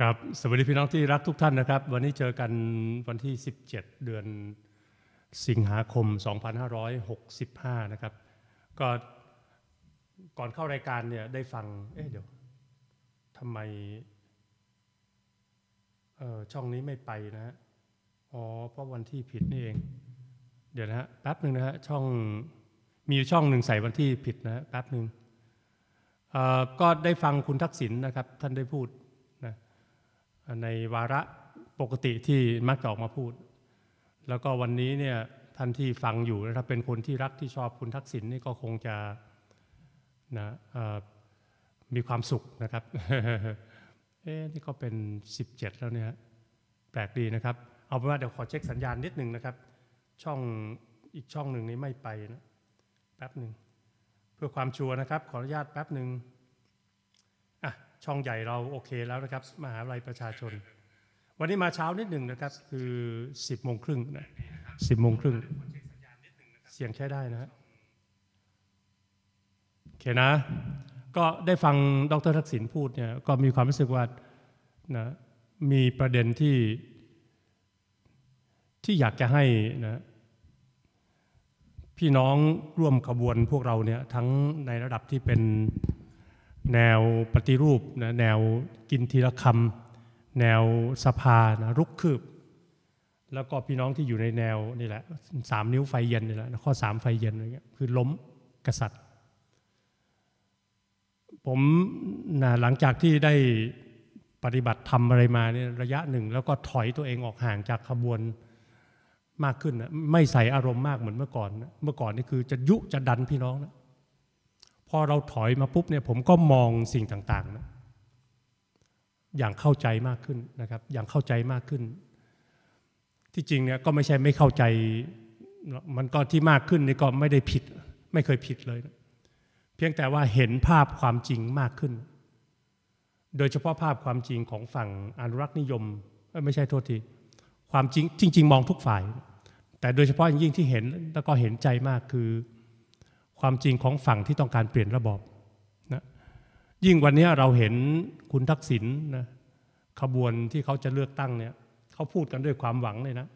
ครับสวัสดีพี่น้องที่รักทุกท่านนะครับ วันนี้เจอกันวันที่ 17 เดือนสิงหาคม 2565 นะครับก็ก่อนเข้ารายการเนี่ยได้ฟัง เอ๊ะเดี๋ยวทำไม เออช่องนี้ไม่ไปนะฮะอ๋อเพราะวันที่ผิดนี่เอง เดี๋ยวนะฮะแป๊บหนึ่งนะฮะช่องมีช่องหนึ่งใส่วันที่ผิดนะแป๊บหนึ่งก็ได้ฟังคุณทักษิณนะครับท่านได้พูดในวาระปกติที่มักจะออกมาพูด แล้วก็วันนี้เนี่ยท่านที่ฟังอยู่ถ้าเป็นคนที่รักที่ชอบคุณทักษิณนนี่ก็คงจะนะมีความสุขนะครับเอ๊นี่ก็เป็น 17 แล้วเนี่ยแปลกดีนะครับ เอาเป็นว่าเดี๋ยวขอเช็คสัญญาณนิดหนึ่งนะครับช่องอีกช่องหนึ่งนี้ไม่ไปนะแป๊บหนึ่งเพื่อความชัวร์นะครับขออนุญาตแป๊บหนึ่งช่องใหญ่เราโอเคแล้วนะครับ มหาวิทยาลัยประชาชน วันนี้มาเช้านิดหนึ่งนะครับ คือสิบโมงครึ่งนะสิบโมงครึ่งเสียงใช้ได้นะโอเคนะก็ได้ฟังดรทักษิณพูดเนี่ยก็มีความรู้สึกว่านะมีประเด็นที่ที่อยากจะให้นะพี่น้องร่วมขบวนพวกเราเนี่ยทั้งในระดับที่เป็นแนวปฏิรูปนะแนวกินทีละคำแนวสภานะรุกคืบ แล้วก็พี่น้องที่อยู่ในแนวนี่แหละสามนิ้วไฟเย็นนี่แหละข้อสามไฟเย็นอะไรเงี้ยคือล้มกษัตริย์ ผมนะหลังจากที่ได้ปฏิบัติทำอะไรมาเนี่ยระยะหนึ่ง แล้วก็ถอยตัวเองออกห่างจากขบวนมากขึ้นนะไม่ใส่อารมณ์มากเหมือนเมื่อก่อนนะเมื่อก่อนนี่คือจะยุ จะดันพี่น้องนะพอเราถอยมาปุ๊บเนี่ยผมก็มองสิ่งต่างๆนะอย่างเข้าใจมากขึ้นนะครับอย่างเข้าใจมากขึ้น ที่จริงเนี่ยก็ไม่ใช่ไม่เข้าใจมันก็ที่มากขึ้นนี่ก็ไม่ได้ผิดไม่เคยผิดเลยนะเพียงแต่ว่าเห็นภาพความจริงมากขึ้น โดยเฉพาะภาพความจริงของฝั่งอนุรักษ์นิยม ไม่ใช่โทษทีความจริงจริงๆ มองทุกฝ่าย แต่โดยเฉพาะอย่างยิ่งที่เห็นแล้วก็เห็นใจมากคือความจริงของฝั่งที่ต้องการเปลี่ยนระบอบนะ ยิ่งวันนี้เราเห็นคุณทักษิณนะขบวนที่เขาจะเลือกตั้งเนี่ย เขาพูดกันด้วยความหวังเลยนะ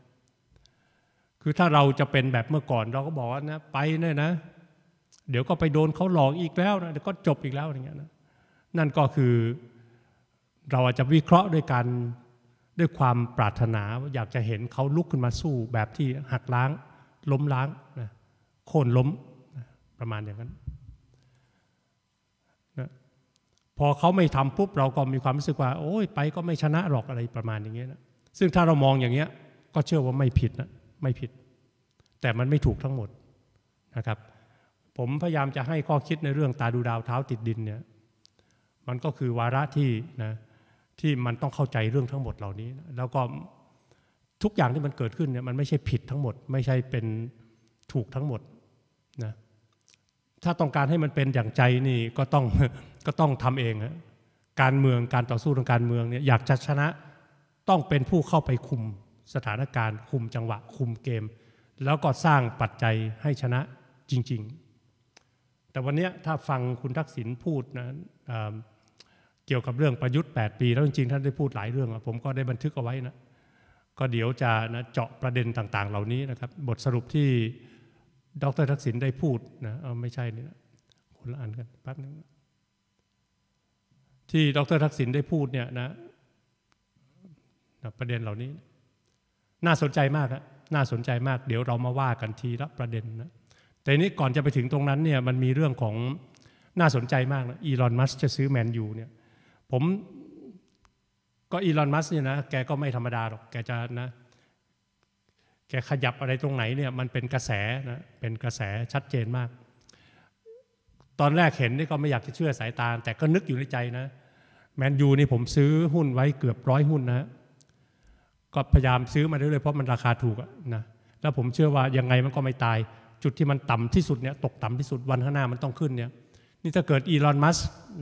คือถ้าเราจะเป็นแบบเมื่อก่อนเราก็บอกว่านะไปเนี่ยนะ เดี๋ยวก็ไปโดนเขาหลอกอีกแล้วนะเดี๋ยวก็จบอีกแล้วอย่างเงี้ยนะ นั่นก็คือเราอาจจะวิเคราะห์ด้วยกันด้วยความปรารถนา อยากจะเห็นเขาลุกขึ้นมาสู้ แบบที่หักล้าง ล้มล้างนะโค่นล้มประมาณอย่างนั้นนะพอเขาไม่ทำปุ๊บเราก็มีความรู้สึกว่า โอ้ยไปก็ไม่ชนะหรอกอะไรประมาณอย่างเงี้ยนะซึ่งถ้าเรามองอย่างเงี้ย ก็เชื่อว่าไม่ผิดนะไม่ผิด แต่มันไม่ถูกทั้งหมดนะครับ ผมพยายามจะให้ข้อคิดในเรื่องตาดูดาวเท้าติดดินเนี่ย มันก็คือวาระที่นะที่มันต้องเข้าใจเรื่องทั้งหมดเหล่านี้ แล้วก็ทุกอย่างที่มันเกิดขึ้นเนี่ย มันไม่ใช่ผิดทั้งหมด ไม่ใช่เป็นถูกทั้งหมดนะถ้าต้องการให้มันเป็นอย่างใจนี่ก็ต้องก็ต้องทำเองการเมืองการต่อสู้ทางการเมืองเนี่ยอยากจะชนะต้องเป็นผู้เข้าไปคุมสถานการณ์คุมจังหวะคุมเกม แล้วก็สร้างปัจจัยให้ชนะจริง ๆ แต่วันนี้ถ้าฟังคุณทักษิณพูดนะเกี่ยวกับเรื่องประยุทธ์ 8 ปีแล้วจริงๆท่านได้พูดหลายเรื่อง ผมก็ได้บันทึกเอาไว้นะ ก็เดี๋ยวจะนะเจาะประเด็นต่างๆ เหล่านี้นะครับบทสรุปที่ดรทักษิณได้พูดนะเอาไม่ใช่นี่นะคนละอันกันแป๊บนึงที่ดรทักษิณได้พูดเนี่ยนะประเด็นเหล่านี้ น่าสนใจมากนะน่าสนใจมาก เดี๋ยวเรามาว่ากันทีละประเด็นนะ แต่นี้ก่อนจะไปถึงตรงนั้นเนี่ย มันมีเรื่องของน่าสนใจมากนะ อีลอน มัสจะซื้อแมนยูเนี่ย ผมก็อีลอน มัสเนี่ยนะ แกก็ไม่ธรรมดาหรอก แกจะนะแกขยับอะไรตรงไหนเนี่ยมันเป็นกระแสนะเป็นกระแสชัดเจนมาก ตอนแรกเห็นนี่ก็ไม่อยากจะเชื่อสายตา แต่ก็นึกอยู่ในใจนะ แมนยูนี่ผมซื้อหุ้นไว้เกือบร้อยหุ้นนะก็พยายามซื้อมาเรื่อยๆเพราะมันราคาถูกนะแล้วผมเชื่อว่ายังไงมันก็ไม่ตาย จุดที่มันต่ำที่สุดเนี่ยตกต่ำที่สุดวันข้างหน้ามันต้องขึ้นเนี่ยนี่ถ้าเกิดอีลอนมัส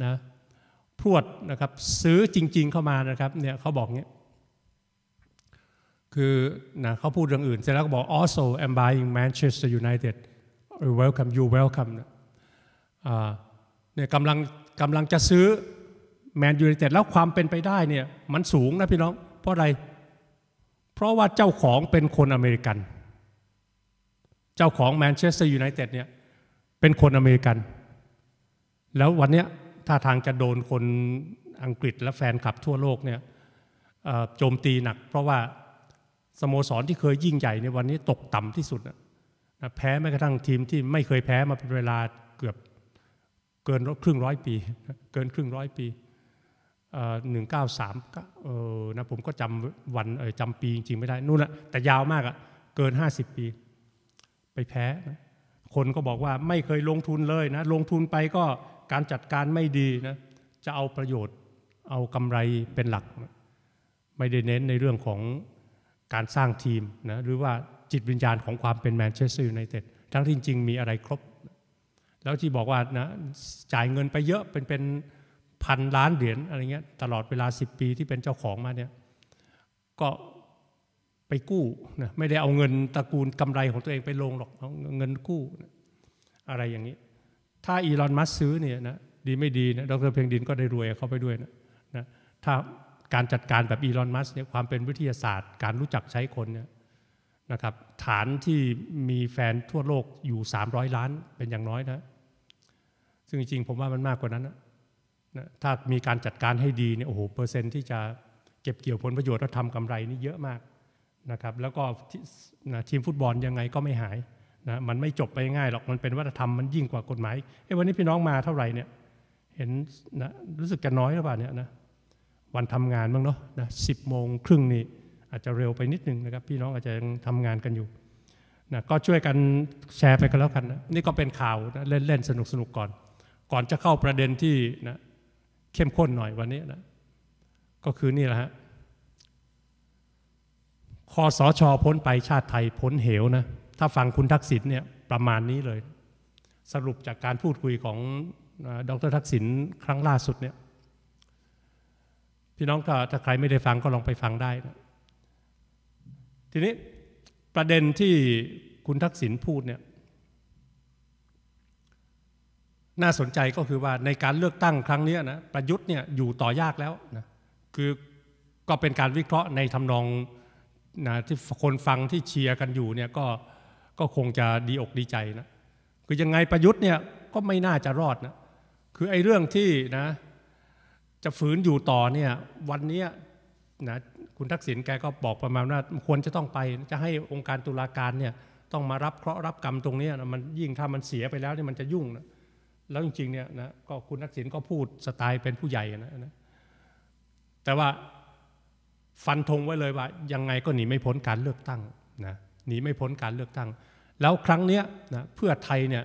นะพรวดนะครับซื้อจริงๆเข้ามานะครับเนี่ยเขาบอกเนี้ยคือนะเขาพูดเรื่องอื่นเสร็จแล้วก็บอก also am buying Manchester United welcome you welcome เนี่ยกำลังกำลังจะซื้อแมนยูไนเต็ดแล้วความเป็นไปได้เนี่ยมันสูงนะพี่น้อง เพราะอะไร เพราะว่าเจ้าของเป็นคนอเมริกัน เจ้าของแมนเชสเตอร์ยูไนเต็ดเนี่ยเป็นคนอเมริกัน แล้ววันนี้ท่าทางจะโดนคนอังกฤษและแฟนคลับทั่วโลกเนี่ยโจมตีหนักเพราะว่าสโมสรที่เคยยิ่งใหญ่ในวันนี้ตกต่ำที่สุดนะแพ้แม้กระทั่งทีมที่ไม่เคยแพ้มาเป็นเวลาเกือบ เกินครึ่งร้อยปี เกินครึ่งร้อยปีหนึ่งเก้าสามนะผมก็จำวันจำปีจริงๆไม่ได้นู่นแหละแต่ยาวมากอะเกินห้าสิบปี ไปแพ้ คนก็บอกว่าไม่เคยลงทุนเลยนะ ลงทุนไปก็การจัดการไม่ดีนะจะเอาประโยชน์เอากำไรเป็นหลัก ไม่ได้เน้นในเรื่องของการสร้างทีมนะหรือว่าจิตวิญญาณของความเป็นแมนเชสเตอร์ยูไนเต็ด ทั้งที่จริงมีอะไรครบ แล้วที่บอกว่านะจ่ายเงินไปเยอะเป็นเป็นพันล้านเหรียญอะไรเงี้ยตลอดเวลา 10 ปีที่เป็นเจ้าของมาเนี่ยก็ไปกู้นะไม่ได้เอาเงินตระกูลกำไรของตัวเองไปลงหรอกเอาเงินกู้อะไรอย่างนี้ ถ้าอีลอนมัสซื้อเนี่ยนะดีไม่ดีนะดรเพียงดินก็ได้รวยเข้าไปด้วยนะนะถ้าการจัดการแบบอีลอนมัสเนี่ยความเป็นวิทยาศาสตร์การรู้จักใช้คนเนี่ยนะครับฐานที่มีแฟนทั่วโลกอยู่ 300 ล้านเป็นอย่างน้อยนะ ซึ่งจริงๆ ผมว่ามันมากกว่านั้นนะถ้ามีการจัดการให้ดีเนี่ยโอ้โหเปอร์เซ็นต์ที่จะเก็บเกี่ยวผลประโยชน์ และทำกำไรนี่เยอะมากนะครับแล้วก็นะทีมฟุตบอลยังไงก็ไม่หายนะมันไม่จบไปง่ายหรอก มันเป็นวัฒนธรรมมันยิ่งกว่ากฎหมายเอ้วันนี้พี่น้องมาเท่าไหร่เนี่ยเห็นนะรู้สึกกันน้อยหรือเปล่าเนี่ยนะวันทำงานบ้างเนาะนะสิบโมงครึ่งนี่อาจจะเร็วไปนิดนึงนะครับ พี่น้องอาจจะยังทำงานกันอยู่นะก็ช่วยกันแชร์ไปกันแล้วกันนะ นี่ก็เป็นข่าวนะเล่น ๆ สนุกๆกก่อน ก่อนจะเข้าประเด็นที่นะ เข้มข้นหน่อยวันนี้นะ ก็คือนี่แหละฮะคอสอชอพ้นไปชาติไทยพ้นเหวนะ ถ้าฟังคุณทักษิณเนี่ยประมาณนี้เลย สรุปจากการพูดคุยของดรทักษิณครั้งล่าสุดเนี่ยพี่น้องถ้าถ้าใครไม่ได้ฟังก็ลองไปฟังได้นะทีนี้ประเด็นที่คุณทักษิณพูดเนี่ย น่าสนใจก็คือว่าในการเลือกตั้งครั้งนี้นะประยุทธ์เนี่ยอยู่ต่อยากแล้วนะคือก็เป็นการวิเคราะห์ในทำนองนะที่คนฟังที่เชียร์กันอยู่เนี่ยก็ก็คงจะดีอกดีใจนะคือยังไงประยุทธ์เนี่ยก็ไม่น่าจะรอดนะ คือไอ้เรื่องที่นะจะฝืนอยู่ต่อเนี่ยวันนี้นะคุณทักษิณแกก็บอกประมาณว่าควรจะต้องไป จะให้องค์การตุลาการเนี่ยต้องมารับเคราะห์รับกรรมตรงนี้นะมันยิ่งถ้ามันเสียไปแล้วนี่มันจะยุ่งนะแล้วจริง ๆเนี่ยนะก็คุณทักษิณก็พูดสไตล์เป็นผู้ใหญ่นะนะแต่ว่าฟันธงไว้เลยว่า ยังไงก็หนีไม่พ้นการเลือกตั้งนะหนีไม่พ้นการเลือกตั้ง แล้วครั้งเนี้ยนะเพื่อไทยเนี่ย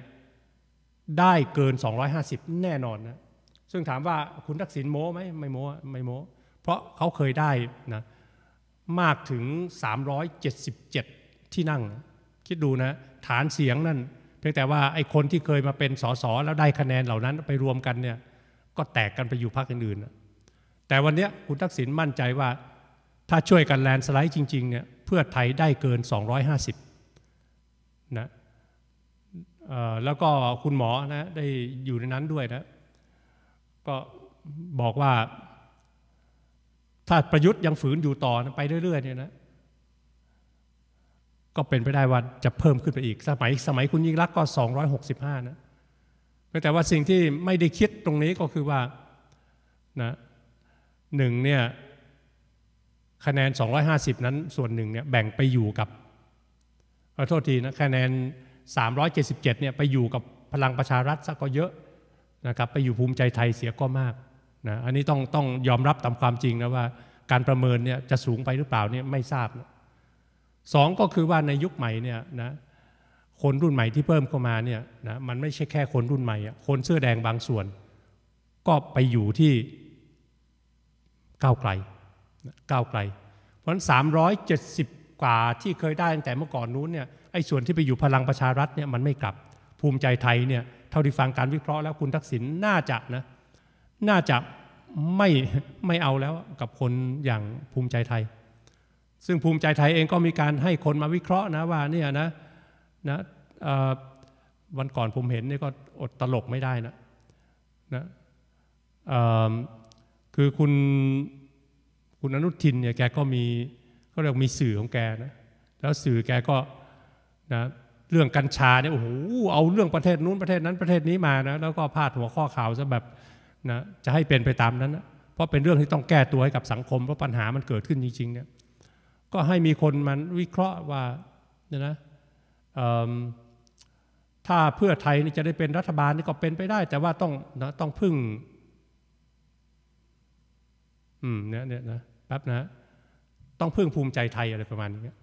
ได้เกิน 250 แน่นอนนะซึ่งถามว่าคุณทักษิณโม้ไหมไม่โม้ไม่โม้ เพราะเขาเคยได้นะมากถึง 377 ที่นั่ง คิดดูนะ ฐานเสียงนั่น เพียงแต่ว่าไอ้คนที่เคยมาเป็นสสแล้วได้คะแนนเหล่านั้นไปรวมกันเนี่ยก็แตกกันไปอยู่พรรคอื่นๆแต่วันนี้คุณทักษิณมั่นใจว่าถ้าช่วยกันแลนสไลด์จริงๆเนี่ยเพื่อไทยได้เกิน 250นะแล้วก็คุณหมอนะได้อยู่ในนั้นด้วยนะก็บอกว่าถ้าประยุทธ์ยังฝืนอยู่ต่อไปเรื่อยๆเนี่ยนะก็เป็นไปได้ว่าจะเพิ่มขึ้นไปอีก สมัยสมัยคุณยิ่งรักก็ 265 นะ แต่ว่าสิ่งที่ไม่ได้คิดตรงนี้ก็คือว่านะหนึ่งเนี่ย คะแนน 250 นั้นส่วนหนึ่งเนี่ยแบ่งไปอยู่กับขอโทษทีนะคะแนน 377 เนี่ยไปอยู่กับพลังประชารัฐซะก็เยอะนะครับไปอยู่ภูมิใจไทยเสียก็มากนะอันนี้ต้องต้องยอมรับตามความจริงนะว่า การประเมินเนี่ยจะสูงไปหรือเปล่าเนี่ยไม่ทราบนะสองก็คือว่าในยุคใหม่เนี่ยนะคนรุ่นใหม่ที่เพิ่มเข้ามาเนี่ยนะมันไม่ใช่แค่คนรุ่นใหม่ คนเสื้อแดงบางส่วน ก็ไปอยู่ที่ก้าวไกลก้าวไกล เพราะฉะนั้น370 กว่าที่เคยได้ตั้งแต่เมื่อก่อนนู้นเนี่ยไอ้ส่วนที่ไปอยู่พลังประชารัฐเนี่ยมันไม่กลับภูมิใจไทยเนี่ยเท่าที่ฟังการวิเคราะห์แล้วคุณทักษิณน่าจะนะน่าจะไม่ไม่เอาแล้วกับคนอย่างภูมิใจไทย ซึ่งภูมิใจไทยเองก็มีการให้คนมาวิเคราะห์นะว่าเนี่ยนะนะวันก่อนผมเห็นนี่ก็อดตลกไม่ได้นะนะคือคุณคุณอนุทินเนี่ยแกก็มีก็เรียกมีสื่อของแกนะแล้วสื่อแกก็นะเรื่องกัญชาเนี่ยโอ้โหเอาเรื่องประเทศนู้นประเทศนั้นประเทศนี้มานะ แล้วก็พาดหัวข้อข่าวซะแบบนะจะให้เป็นไปตามนั้นนะเพราะเป็นเรื่องที่ต้องแก้ตัวให้กับสังคมเพราะปัญหามันเกิดขึ้นจริง ๆ เนี่ย ก็ให้มีคนมันวิเคราะห์ว่าเนี่ยนะถ้าเพื่อไทยนี่จะได้เป็นรัฐบาลนี่ก็เป็นไปได้แต่ว่าต้องนะต้องพึ่งอืมเนี่ยเนี่ยนะแป๊บนะต้องพึ่งภูมิใจไทยอะไรประมาณนี้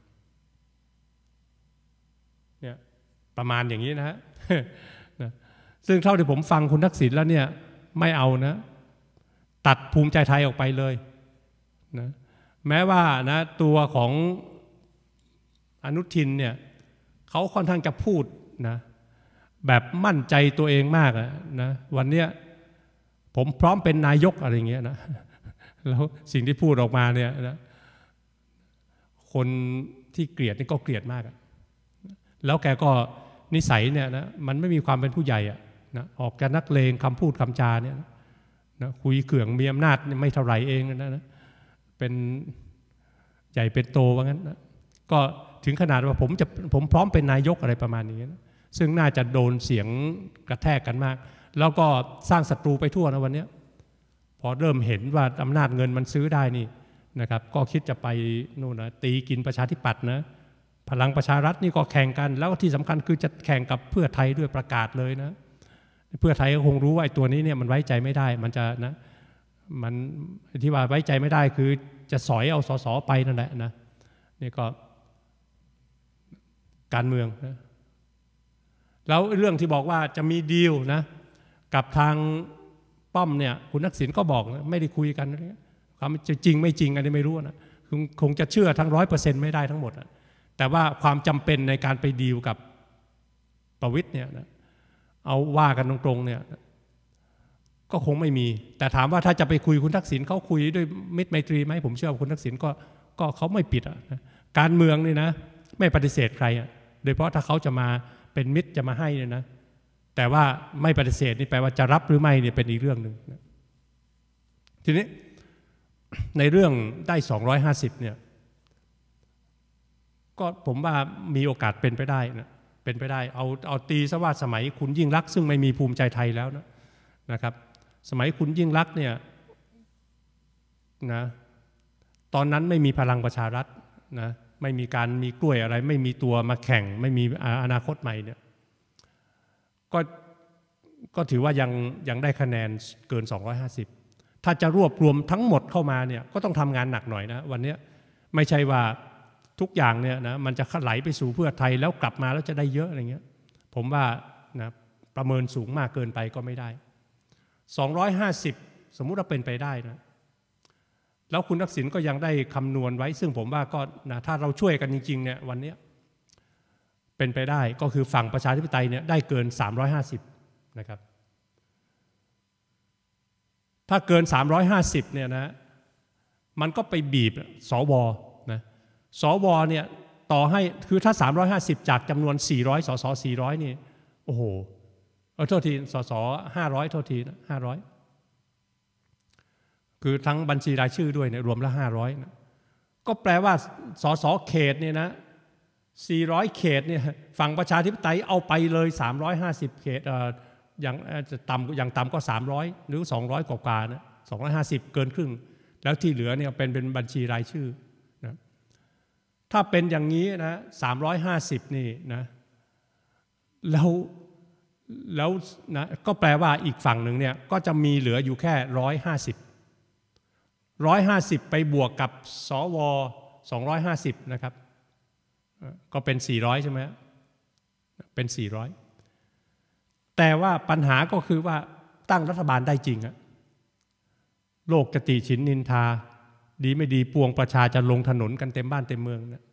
ประมาณอย่างนี้นะฮะซึ่งเท่าที่ผมฟังคุณทักษิณแล้ว เนี่ย ไม่เอานะ ตัดภูมิใจไทยออกไปเลยนะแม้ว่านะ ตัวของอนุทินเนี่ยเขาค่อนข้างจะพูดนะ แบบมั่นใจตัวเองมากนะวันเนี้ยผมพร้อมเป็นนายกอะไรเงี้ยนะแล้วสิ่งที่พูดออกมาเนี่ยนะคนที่เกลียดนี่ก็เกลียดมาก แล้วแกก็นิสัยเนี่ยนะมันไม่มีความเป็นผู้ใหญ่อะนะออกจากนักเลงคำพูดคำจาเนี่ยนะคุยเขื่องมีอำนาจไม่เท่าไหร่เองนะนะเป็นใหญ่เป็นโตว่างั้นนะก็ถึงขนาดว่าผมจะผมพร้อมเป็นนายกอะไรประมาณนี้นะซึ่งน่าจะโดนเสียงกระแทกกันมาก แล้วก็สร้างศัตรูไปทั่วนะวันนี้พอเริ่มเห็นว่าอำนาจเงินมันซื้อได้นี่นะครับ ก็คิดจะไปนู่นนะตีกินประชาธิปัตย์นะพลังประชารัฐนี่ก็แข่งกัน แล้วที่สำคัญคือจะแข่งกับเพื่อไทยด้วยประกาศเลยนะ เพื่อไทยก็คงรู้ว่าไอ้ตัวนี้เนี่ย มันไว้ใจไม่ได้ มันจะนะ มันที่ว่าไว้ใจไม่ได้คือจะสอยเอาสอสอไปนั่นแหละนะนี่ก็การเมืองนะ แล้วเรื่องที่บอกว่าจะมีดีลนะ กับทางป้อมเนี่ย คุณนักสินก็บอก ไม่ได้คุยกันนะความจะจริงไม่จริงอันนี้ไม่รู้นะคงคงจะเชื่อทั้งร้อยเปอร์เซ็นต์ไม่ได้ทั้งหมดนะแต่ว่าความจำเป็นในการไปดีลกับประวิทย์เนี่ยนะเอาว่ากันตรงๆ เนี่ย ก็คงไม่มี แต่ถามว่าถ้าจะไปคุยคุณทักษิณเขาคุยด้วยมิตรไมตรีไหมผมเชื่อว่าคุณทักษิณก็ก็เขาไม่ปิดอ่ะการเมืองนี่นะ ไม่ปฏิเสธใครอ่ะ โดยเฉพาะถ้าเขาจะมาเป็นมิตรจะมาให้เนี่ยนะ แต่ว่าไม่ปฏิเสธ นี่แปลว่า จะรับหรือไม่เนี่ยเป็นอีกเรื่องหนึ่งทีนี้ ในเรื่องได้ 250 เนี่ยก็ผมว่ามีโอกาสเป็นไปได้นะเป็นไปได้เอาเอาตีสวัสดิ์สมัยคุณยิ่งรักซึ่งไม่มีภูมิใจไทยแล้วนะนะครับ สมัยคุณยิ่งรักเนี่ยนะตอนนั้นไม่มีพลังประชารัฐนะไม่มีการมีกล้วยอะไร ไม่มีตัวมาแข่ง ไม่มีอนาคตใหม่เนี่ยก็ก็ถือว่ายังยังได้คะแนนเกิน 250 ถ้าจะรวบรวมทั้งหมดเข้ามาเนี่ย ก็ต้องทำงานหนักหน่อยนะ วันนี้ไม่ใช่ว่าทุกอย่างเนี่ยนะมันจะไหลไปสู่เพื่อไทยแล้วกลับมาแล้วจะได้เยอะอะไรเงี้ย ผมว่านะประเมินสูงมากเกินไปก็ไม่ได้ 250 สมมุติเราเป็นไปได้นะแล้วคุณทักษิณก็ยังได้คำนวณไว้ ซึ่งผมว่าก็นะถ้าเราช่วยกันจริงๆเนี่ยวันนี้เป็นไปได้ก็คือฝั่งประชาธิปไตยเนี่ยได้เกิน 350นะครับถ้าเกิน 350เนี่ยนะมันก็ไปบีบสวสวเนี่ย ต่อให้คือถ้า 350 จากจำนวน 400สส400 นี่ โอ้โหเออโทษทีสส500โทษทีนะ500 คือทั้งบัญชีรายชื่อด้วยเนี่ยรวมละ 500นะก็แปลว่าสสเขตเนี่ยนะ 400 เขตเนี่ยฝั่งประชาธิปไตยเอาไปเลย 350 เขตอย่างจะต่ำอย่างต่ำก็ 300 หรือ 200 กว่ากว่านะ250 เกินครึ่งแล้วที่เหลือเนี่ยเป็นเป็นบัญชีรายชื่อถ้าเป็นอย่างนี้นะสามร้อยห้าสิบนี่นะ แล้วแล้วนะก็แปลว่าอีกฝั่งหนึ่งเนี่ยก็จะมีเหลืออยู่แค่ร้อยห้าสิบร้อยห้าสิบไปบวกกับสวสองร้อยห้าสิบนะครับ ก็เป็นสี่ร้อยใช่ไหม เป็นสี่ร้อยแต่ว่าปัญหาก็คือว่าตั้งรัฐบาลได้จริงอะโลกกติฉินนินทาดีไม่ดีปวงประชาจะลงถนนกันเต็มบ้านเต็มเมืองนะ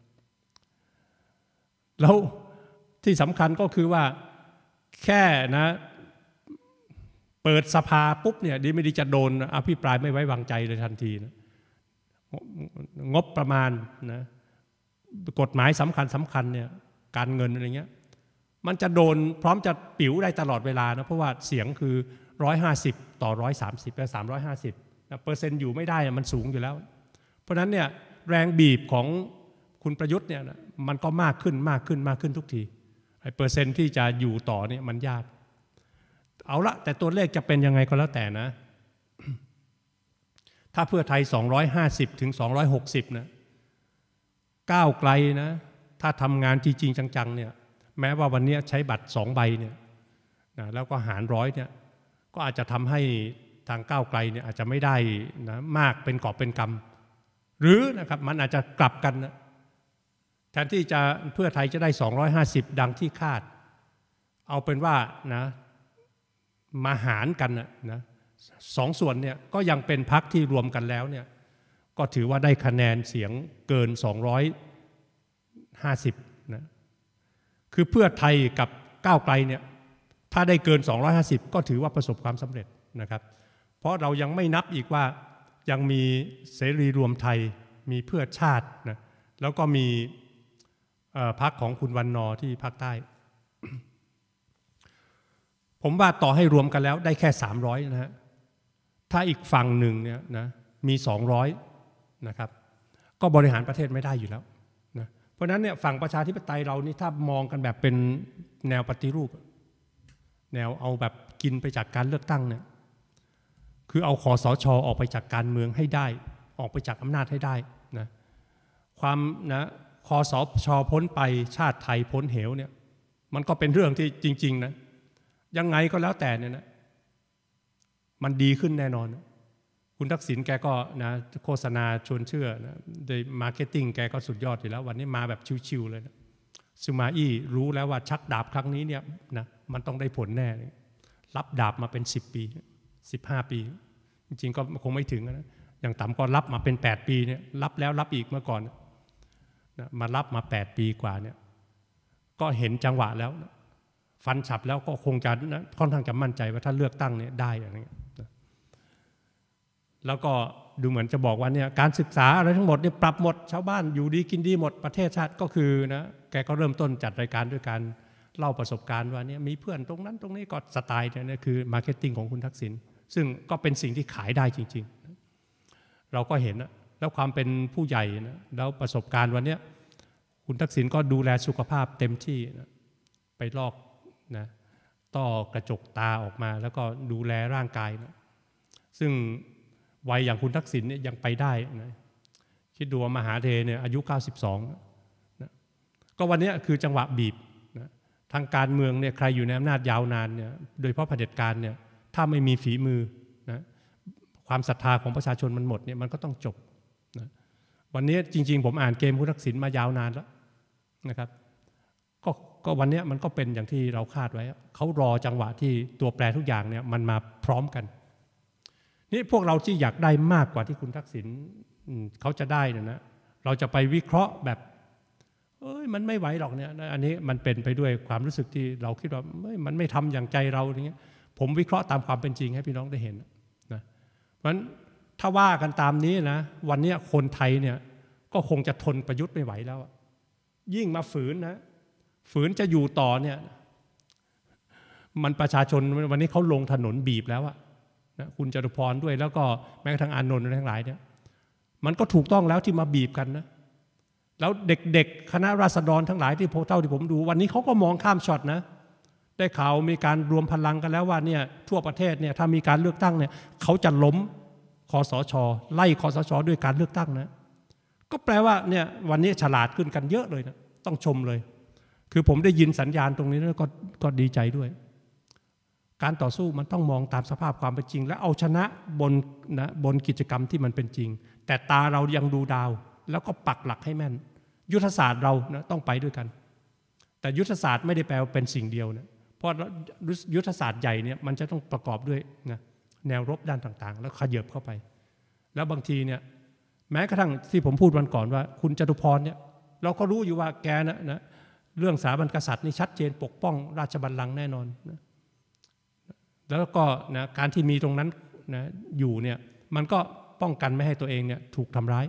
แล้วที่สำคัญก็คือว่าแค่นะเปิดสภาปุ๊บเนี่ยดีไม่ดีจะโดน อภิปรายไม่ไว้วางใจเลยทันทีนะงบประมาณนะกฎหมายสำคัญสำคัญเนี่ยการเงินอะไรเงี้ยมันจะโดนพร้อมจะปิ๋วได้ตลอดเวลานะเพราะว่าเสียงคือ 150 ต่อ 130 และ350เปอร์เซ็นต์อยู่ไม่ได้มันสูงอยู่แล้ว เพราะนั้นเนี่ยแรงบีบของคุณประยุทธ์เนี่ยมันก็มากขึ้นมากขึ้นมากขึ้นทุกที ไอ้เปอร์เซ็นต์ที่จะอยู่ต่อเนี่ยมันยาก เอาละ แต่ตัวเลขจะเป็นยังไงก็แล้วแต่นะ ถ้าเพื่อไทย 250 ถึง 260นะก้าวไกลนะ ถ้าทำงานจริง ๆ จังๆ เนี่ย แม้ว่าวันนี้ใช้บัตรสองใบเนี่ยนะแล้วก็หารร้อยเนี่ย ก็อาจจะทำให้ทางก้าวไกลเนี่ยอาจจะไม่ได้นะมากเป็นกอบเป็นกรรม หรือนะครับมันอาจจะกลับกันแทนที่จะเพื่อไทยจะได้ 250 ดังที่คาด เอาเป็นว่านะมาหารกันนะสองส่วนเนี่ยก็ยังเป็นพักที่รวมกันแล้วเนี่ยก็ถือว่าได้คะแนนเสียงเกิน250นะคือเพื่อไทยกับก้าวไกลเนี่ยถ้าได้เกิน 250 ก็ถือว่าประสบความสำเร็จนะครับเพราะเรายังไม่นับอีกว่ายังมีเสรีรวมไทยมีเพื่อชาตินะแล้วก็มีพักของคุณวันนอที่ภาคใต้ ผมว่าต่อให้รวมกันแล้วได้แค่ 300 นะฮะถ้าอีกฝั่งหนึ่งเนี่ยนะมี 200นะครับก็บริหารประเทศไม่ได้อยู่แล้วนะเพราะนั้นเนี่ยฝั่งประชาธิปไตยเรานี่ถ้ามองกันแบบเป็นแนวปฏิรูป แนวเอาแบบกินไปจากการเลือกตั้งเนี่ยคือเอาคอสชออกไปจากการเมืองให้ได้ ออกไปจากอำนาจให้ได้นะความนะคอสชอพ้นไปชาติไทยพ้นเหวเนี่ยมันก็เป็นเรื่องที่จริงๆนะยังไงก็แล้วแต่เนี่ยนะมันดีขึ้นแน่นอน คุณทักษิณแกก็นะโฆษณาชวนเชื่อนะโดยมาร์เก็ตติ้งแกก็สุดยอดอยู่แล้ว วันนี้มาแบบชิวๆเลยนะซูมาอี้รู้แล้วว่าชักดาบครั้งนี้เนี่ยนะมันต้องได้ผลแน่ รับดาบมาเป็น 10 ปีนะ15 ปี จริงๆ ก็คงไม่ถึงนะอย่างต่ำก็รับมาเป็น 8 ปีเนี่ยรับแล้วรับอีกเมื่อก่อนนะมารับมา 8 ปีกว่าเนี่ยก็เห็นจังหวะแล้ว ฟันฉับแล้วก็คงจะนะค่อนข้างจะมั่นใจว่าถ้าเลือกตั้งเนี่ยได้อะไรเงี้ยแล้วก็ดูเหมือนจะบอกว่าเนี่ยการศึกษาอะไรทั้งหมดเนี่ยปรับหมดชาวบ้านอยู่ดีกินดีหมด ประเทศชาติก็คือนะแกก็เริ่มต้นจัดรายการด้วยการเล่าประสบการณ์ว่าเนี่ยมีเพื่อนตรงนั้น ตรงนี้ก็สไตล์เนี่ยคือมาร์เก็ตติ้งของคุณทักษิณซึ่งก็เป็นสิ่งที่ขายได้จริงๆ เราก็เห็นนะแล้วความเป็นผู้ใหญ่นะแล้วประสบการณ์วันนี้ คุณทักษิณก็ดูแลสุขภาพเต็มที่นะไปลอกนะต้อกระจกตาออกมา แล้วก็ดูแลร่างกายนะซึ่งวัยอย่างคุณทักษิณเนี่ยยังไปได้นะคิดดูว่ามหาเทเนี่ยอายุ 92นะก็วันนี้คือจังหวะบีบนะทางการเมืองเนี่ยใครอยู่ในอำนาจยาวนานเนี่ยโดยเพราะเผด็จการเนี่ยถ้าไม่มีฝีมือนะความศรัทธาของประชาชนมันหมดเนี่ยมันก็ต้องจบนะวันนี้จริง ๆ ผมอ่านเกมคุณทักษิณมายาวนานแล้วนะครับก็ก็วันนี้มันก็เป็นอย่างที่เราคาดไว้เขารอจังหวะที่ตัวแปรทุกอย่างเนี่ยมันมาพร้อมกัน นี่พวกเราที่อยากได้มากกว่าที่คุณทักษิณเขาจะได้นะนะ เราจะไปวิเคราะห์แบบเอ้ยมันไม่ไหวหรอกเนี่ย อันนี้มันเป็นไปด้วยความรู้สึกที่เราคิดว่ามันไม่ทำอย่างใจเราอย่างเงี้ยผมวิเคราะห์ตามความเป็นจริงให้พี่น้องได้เห็นนะ เพราะฉะนั้นถ้าว่ากันตามนี้นะ วันนี้คนไทยเนี่ยก็คงจะทนประยุทธ์ไม่ไหวแล้ว ยิ่งมาฝืนนะ ฝืนจะอยู่ต่อเนี่ย มันประชาชนวันนี้เขาลงถนนบีบแล้วอะนะคุณจตุพรด้วยแล้วก็แม้กระทั่งอานนท์ทั้งหลายเนี่ย มันก็ถูกต้องแล้วที่มาบีบกันนะ แล้วเด็กๆ คณะราษฎรทั้งหลายที่โพเท่าที่ผมดู วันนี้เขาก็มองข้ามช็อตนะเได้ข่าวมีการรวมพลังกันแล้วว่าเนี่ยทั่วประเทศเนี่ยถ้ามีการเลือกตั้งเนี่ยเขาจะล้มคอสชไล่คอสชด้วยการเลือกตั้งนะก็แปลว่าเนี่ยวันนี้ฉลาดขึ้นกันเยอะเลยนะต้องชมเลย คือผมได้ยินสัญญาณตรงนี้แล้วก็ก็ดีใจด้วย การต่อสู้มันต้องมองตามสภาพความเป็นจริง และเอาชนะบนนะบนกิจกรรมที่มันเป็นจริง แต่ตาเรายังดูดาวแล้วก็ปักหลักให้แม่น ยุทธศาสตร์เรานะต้องไปด้วยกัน แต่ยุทธศาสตร์ไม่ได้แปลว่าเป็นสิ่งเดียวนะพราะยุทธศาสตร์ใหญ่เนี่ยมันจะต้องประกอบด้วยนะแนวรบด้านต่างๆ แล้วขยับเข้าไป แล้วบางทีเนี่ย แม้กระทั่งที่ผมพูดวันก่อนว่าคุณจตุพรเนี่ยเราก็รู้อยู่ว่าแกนะนะเรื่องสถาบันกษัตริย์นี่ชัดเจนปกป้องราชบัลลังก์แน่นอนนะแล้วก็นะการที่มีตรงนั้นนะอยู่เนี่ยมันก็ป้องกันไม่ให้ตัวเองเนี่ยถูกทำร้าย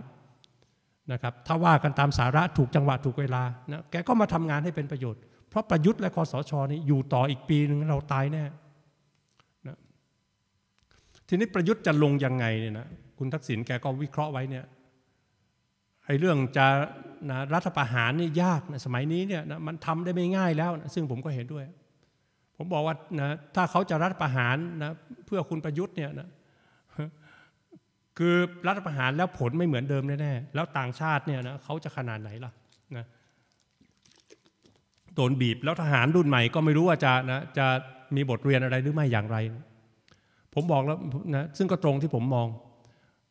นะครับถ้าว่ากันตามสาระถูกจังหวะถูกเวลานะแกก็มาทำงานให้เป็นประโยชน์พราะประยุทธ์และคอสชอนี่อยู่ต่ออีกปีหนึ่งเราตายแน่นะทีนี้ประยุทธ์จะลงยังไงเนี่ยนะคุณทักษิณแกก็วิเคราะห์ไว้เนี่ยไอ้เรื่องจะนะรัฐประหารนี่ยากนะสมัยนี้เนี่ยนะมันทำได้ไม่ง่ายแล้วนะซึ่งผมก็เห็นด้วย ผมบอกว่านะถ้าเขาจะรัฐประหารนะเพื่อคุณประยุทธ์เนี่ยนะคือรัฐประหารแล้วผลไม่เหมือนเดิมแน่ๆแล้วต่างชาติเนี่ยนะเขาจะขนาดไหนล่ะโดนบีบแล้วทหารรุ่นใหม่ก็ไม่รู้ว่าจะนะจะมีบทเรียนอะไรหรือไม่อย่างไร ผมบอกแล้วนะซึ่งก็ตรงที่ผมมอง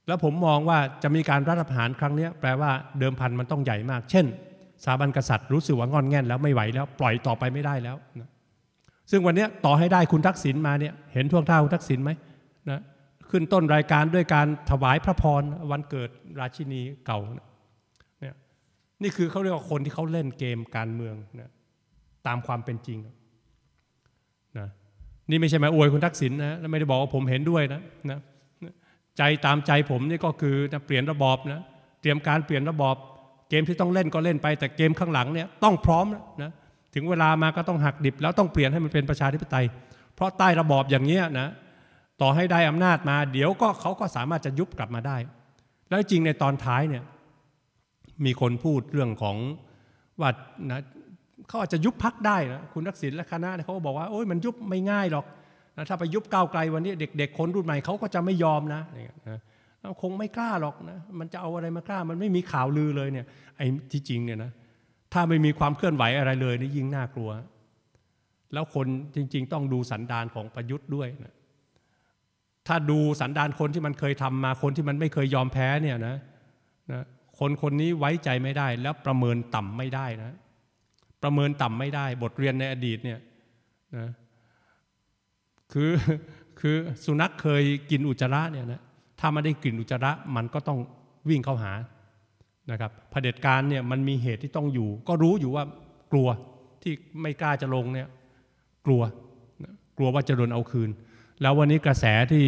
แล้วผมมองว่าจะมีการรัฐประหารครั้งนี้แปลว่าเดิมพันมันต้องใหญ่มากเช่นสถาบันกษัตริย์รู้สึกว่างอนแง่น แล้วไม่ไหวแล้ว ปล่อยต่อไปไม่ได้แล้วนะซึ่งวันนี้ต่อให้ได้คุณทักษิณมาเนี่ยเห็นท่วงท่าคุณทักษิณไหมนะขึ้นต้นรายการด้วยการถวายพระพรวันเกิดราชินีเก่านะนี่คือเขาเรียกว่าคนที่เขาเล่นเกมการเมืองนะตามความเป็นจริงนะนี่ไม่ใช่มาอวยคุณทักษิณนนะแล้วไม่ได้บอกว่าผมเห็นด้วยนะนะใจตามใจผมนี่ก็คือนะเปลี่ยนระบอบนะเตรียมการเปลี่ยนระบอบเกมที่ต้องเล่นก็เล่นไป แต่เกมข้างหลังเนี่ย ต้องพร้อมนะถึงเวลามาก็ต้องหักดิบ แล้วต้องเปลี่ยนให้มันเป็นประชาธิปไตย เพราะใต้ระบอบอย่างเนี้ยนะต่อให้ได้อำนาจมา เดี๋ยวก็เขาก็สามารถจะยุบกลับมาได้ แล้วจริงในตอนท้ายเนี่ยมีคนพูดเรื่องของว่านะเขาอาจจะยุบพักได้นะ คุณทักษิณและคณะเขาบอกว่าโอ้ยมันยุบไม่ง่ายหรอกนะถ้าไปยุบก้าวไกลวันนี้เด็ก ๆ คนรุ่นใหม่เขาก็จะไม่ยอมนะนะ คงไม่กล้าหรอกนะ มันจะเอาอะไรมากล้ามันไม่มีข่าวลือเลยเนี่ย ไอ้ที่จริงเนี่ยนะ ถ้าไม่มีความเคลื่อนไหวอะไรเลยนี่ยิ่งน่ากลัว แล้วคนจริงๆ ต้องดูสันดานของประยุทธ์ด้วยนะถ้าดูสันดานคนที่มันเคยทำมา คนที่มันไม่เคยยอมแพ้เนี่ยนะนะ คนคนนี้ไว้ใจไม่ได้ แล้วประเมินต่ำไม่ได้นะประเมินต่ำไม่ได้บทเรียนในอดีตเนี่ยนะคือคือสุนัขเคยกินอุจจาระเนี่ยนะถ้าไม่ได้กลิ่นอุจจาระมันก็ต้องวิ่งเข้าหานะครับเผด็จการเนี่ยมันมีเหตุที่ต้องอยู่ ก็รู้อยู่ว่ากลัวที่ไม่กล้าจะลงเนี่ยกลัวกลัวว่าจะโดนเอาคืน แล้ววันนี้กระแสที่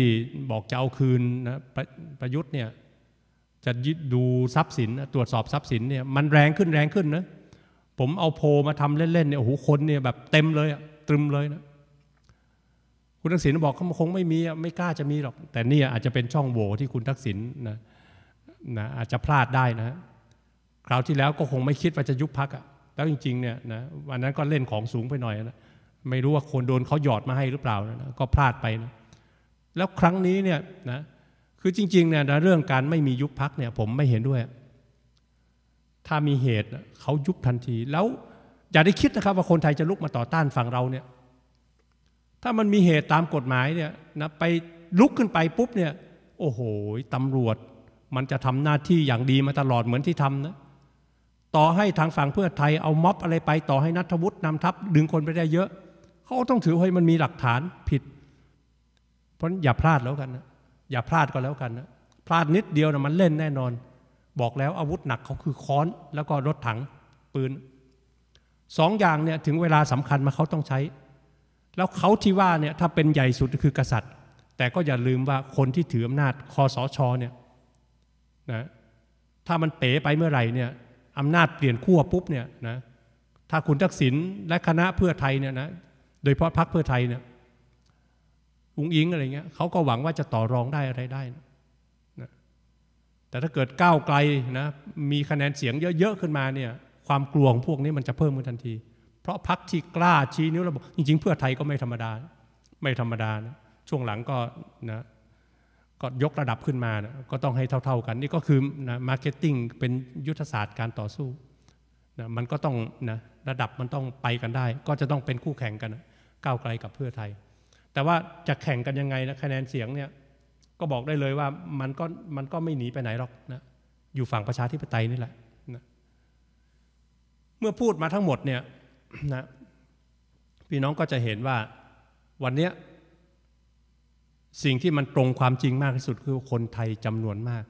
บอกจะเอาคืนนะปประยุทธ์เนี่ยจะดูทรัพย์สิน ตรวจสอบทรัพย์สินเนี่ยมันแรงขึ้นแรงขึ้นนะผมเอาโพมาทำเล่นๆเนี่ยโอ้โหคนเนี่ยแบบเต็มเลยตรึมเลยนะคุณทักษิณบอกเขาคงไม่มีไม่กล้าจะมีหรอก แต่นี่อาจจะเป็นช่องโหว่ที่คุณทักษิณนะนะ อาจจะพลาดได้นะคราวที่แล้วก็คงไม่คิดว่าจะยุบพักอะแล้วจริงๆเนี่ยนะวันนั้นก็เล่นของสูงไปหน่อยนะไม่รู้ว่าคนโดนเขาหยอดมาให้หรือเปล่านะ ก็พลาดไปนะแล้วครั้งนี้เนี่ยนะคือจริงๆเนี่ยเรื่องการไม่มียุบพักเนี่ยผมไม่เห็นด้วยถ้ามีเหตุเขายุบทันทีแล้ว อย่าได้คิดนะครับ ว่า คนไทยจะลุกมาต่อต้านฝั่งเราเนี่ย ถ้ามันมีเหตุตามกฎหมายเนี่ยนะไปลุกขึ้นไปปุ๊บเนี่ย โอ้โหตำรวจ มันจะทำหน้าที่อย่างดีมาตลอดเหมือนที่ทำนะต่อให้ทางฝั่งเพื่อไทยเอาม็อบอะไรไปต่อให้นัทวุฒินำทัพดึงคนไปได้เยอะเขาต้องถือว่ามันมีหลักฐานผิด เพราะอย่าพลาดแล้วกันนะอย่าพลาดก็แล้วกันนะพลาดนิดเดียวนะมันเล่นแน่นอนบอกแล้วอาวุธหนักเขาคือค้อนแล้วก็รถถังปืนสองอย่างเนี่ยถึงเวลาสำคัญมาเขาต้องใช้ แล้วเขาที่ว่าเนี่ยถ้าเป็นใหญ่สุดคือกษัตริย์ แต่ก็อย่าลืมว่าคนที่ถืออานาจคอสชอเนี่ยนะถ้ามันเป๋ไปเมื่อไหร่เนี่ยอำนาจเปลี่ยนขั้วปุ๊บเนี่ยนะถ้าคุณทักษิณและคณะเพื่อไทยเนี่ยนะโดยเฉพาะพรรคเพื่อไทยเนี่ยอุ้งอิงอะไรเงี้ยเขาก็หวังว่าจะต่อรองได้อะไรได้นะแต่ถ้าเกิดก้าวไกลนะมีคะแนนเสียงเยอะ ๆ ขึ้นมาเนี่ยความกลัวของพวกนี้มันจะเพิ่มขึ้นทันที เพราะพักที่กล้าชี้นิ้วระบบจริง ๆ เพื่อไทยก็ไม่ธรรมดา ไม่ธรรมดานะช่วงหลังก็นะก็ยกระดับขึ้นมานะก็ต้องให้เท่า ๆกัน นี่ก็คือนะมาร์เก็ตติ้งเป็นยุทธศาสตร์การต่อสู้นะมันก็ต้องนะระดับมันต้องไปกันได้ ก็จะต้องเป็นคู่แข่งกันนะก้าวไกลกับเพื่อไทย แต่ว่าจะแข่งกันยังไงนะคะแนนเสียงเนี่ยก็บอกได้เลยว่ามันก็มันก็ไม่หนีไปไหนหรอกนะอยู่ฝั่งประชาธิปไตยนี่แหละนะเมื่อพูดมาทั้งหมดเนี่ยนะพี่น้องก็จะเห็นว่าวันนี้ สิ่งที่มันตรงความจริงมากที่สุดคือคนไทยจำนวนมาก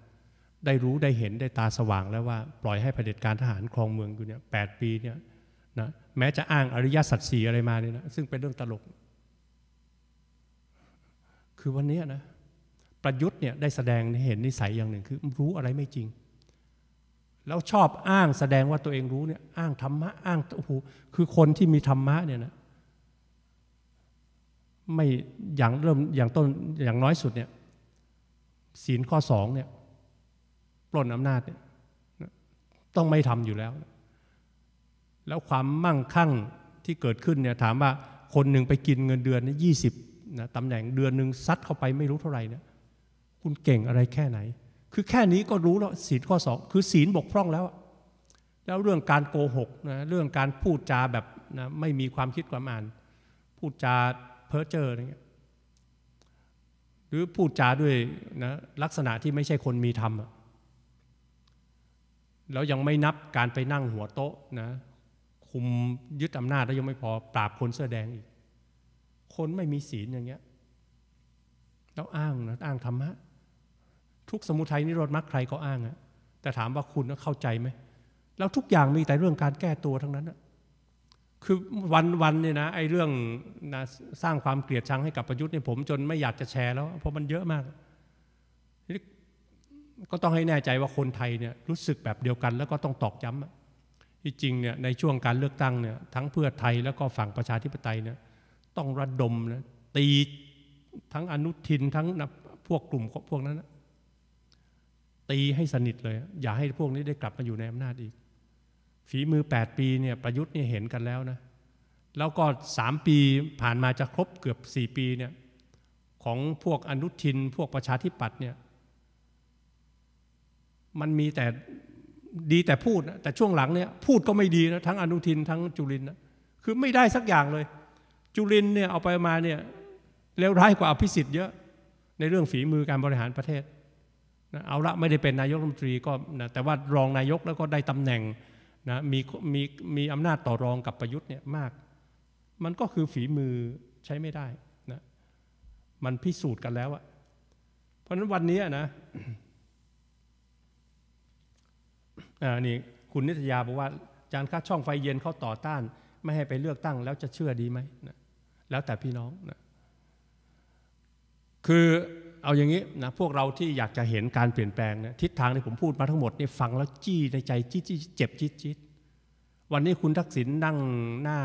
ได้รู้ได้เห็นได้ตาสว่างแล้วว่าปล่อยให้เผด็จการทหารครองเมืองอยู่เนี่ยแปดปีเนี่ยนะแม้จะอ้างอริยสัจสี่อะไรมาเนี่ยนะซึ่งเป็นเรื่องตลก คือวันนี้นะประยุทธ์เนี่ยได้แสดงเห็นนิสัยอย่างหนึ่งคือรู้อะไรไม่จริง แล้วชอบอ้างแสดงว่าตัวเองรู้เนี่ยอ้างธรรมะ อ้างโอ้โหคือคนที่มีธรรมะเนี่ยนะไม่ อย่างเริ่ม อย่างต้น อย่างน้อยสุดเนี่ยศีลข้อสองเนี่ยปล้นอำนาจเนี่ยต้องไม่ทำอยู่แล้ว แล้วความมั่งคั่งที่เกิดขึ้นเนี่ยถามว่าคนหนึ่งไปกินเงินเดือนยี่สิบนะตำแหน่งเดือนหนึ่งซัดเข้าไปไม่รู้เท่าไหร่เนี่ยคุณเก่งอะไรแค่ไหน คือแค่นี้ก็รู้แล้วศีลข้อสอง คือศีลบกพร่องแล้ว แล้วเรื่องการโกหกนะ เรื่องการพูดจาแบบนะ ไม่มีความคิดความอ่าน พูดจาเพ้อเจ้ออะไรเงี้ย หรือพูดจาด้วยนะลักษณะที่ไม่ใช่คนมีธรรมแล้วยังไม่นับการไปนั่งหัวโต๊ะนะ คุมยึดอำนาจแล้วยังไม่พอปราบคนเสื้อแดงอีก คนไม่มีศีลอย่างเงี้ยแล้วอ้างนะอ้างธรรมะทุกสมุทัยนิโรธมรรคใครก็อ้างอะแต่ถามว่าคุณเข้าใจไหมแล้วทุกอย่างมีแต่เรื่องการแก้ตัวทั้งนั้นอะคือวันวันเนี่ยนะไอ้เรื่องนะสร้างความเกลียดชังให้กับประยุทธ์เนี่ยผมจนไม่อยากจะแชร์แล้ว เพราะมันเยอะมาก ก็ต้องให้แน่ใจว่าคนไทยเนี่ยรู้สึกแบบเดียวกัน แล้วก็ต้องตอกย้ำที่จริงเนี่ยในช่วงการเลือกตั้งเนี่ยทั้งเพื่อไทยแล้วก็ฝั่งประชาธิปไตยเนี่ยต้องระดมนะตีทั้งอนุทินทั้งพวกกลุ่มพวกนั้นนะตีให้สนิทเลย อย่าให้พวกนี้ได้กลับมาอยู่ในอำนาจอีกฝีมือ 8 ปีเนี่ยประยุทธ์เนี่ยเห็นกันแล้วนะแล้วก็ 3 ปีผ่านมาจะครบเกือบ 4 ปีเนี่ยของพวกอนุทินพวกประชาธิปัตย์เนี่ยมันมีแต่ดีแต่พูดนะแต่ช่วงหลังเนี่ยพูดก็ไม่ดีนะทั้งอนุทิน ทั้งจุลินนะคือไม่ได้สักอย่างเลย จุลินเนี่ยเอาไปมาเนี่ยเลวร้ายกว่าอภิสิทธิ์เยอะในเรื่องฝีมือการบริหารประเทศเอาละไม่ได้เป็นนายกรัฐมนตรีก็นะแต่ว่ารองนายกแล้วก็ได้ตำแหน่งนะมีมีมีอำนาจต่อรองกับประยุทธ์เนี่ยมาก มันก็คือฝีมือใช้ไม่ได้นะมันพิสูจน์กันแล้วอะเพราะนั้นวันนี้นะอนี่คุณนิตยาบอกว่า จานค่าช่องไฟเย็นเขาต่อต้าน ไม่ให้ไปเลือกตั้งแล้วจะเชื่อดีไหมนะแล้วแต่พี่น้องนะคือเอาอย่างนี้นะพวกเราที่อยากจะเห็นการเปลี่ยนแปลงนะทิศทางที่ผมพูดมาทั้งหมดนี่ฟังแล้วจี้ในใจจี้จี้เจ็บจี้จี้วันนี้คุณทักษิณนั่งหน้า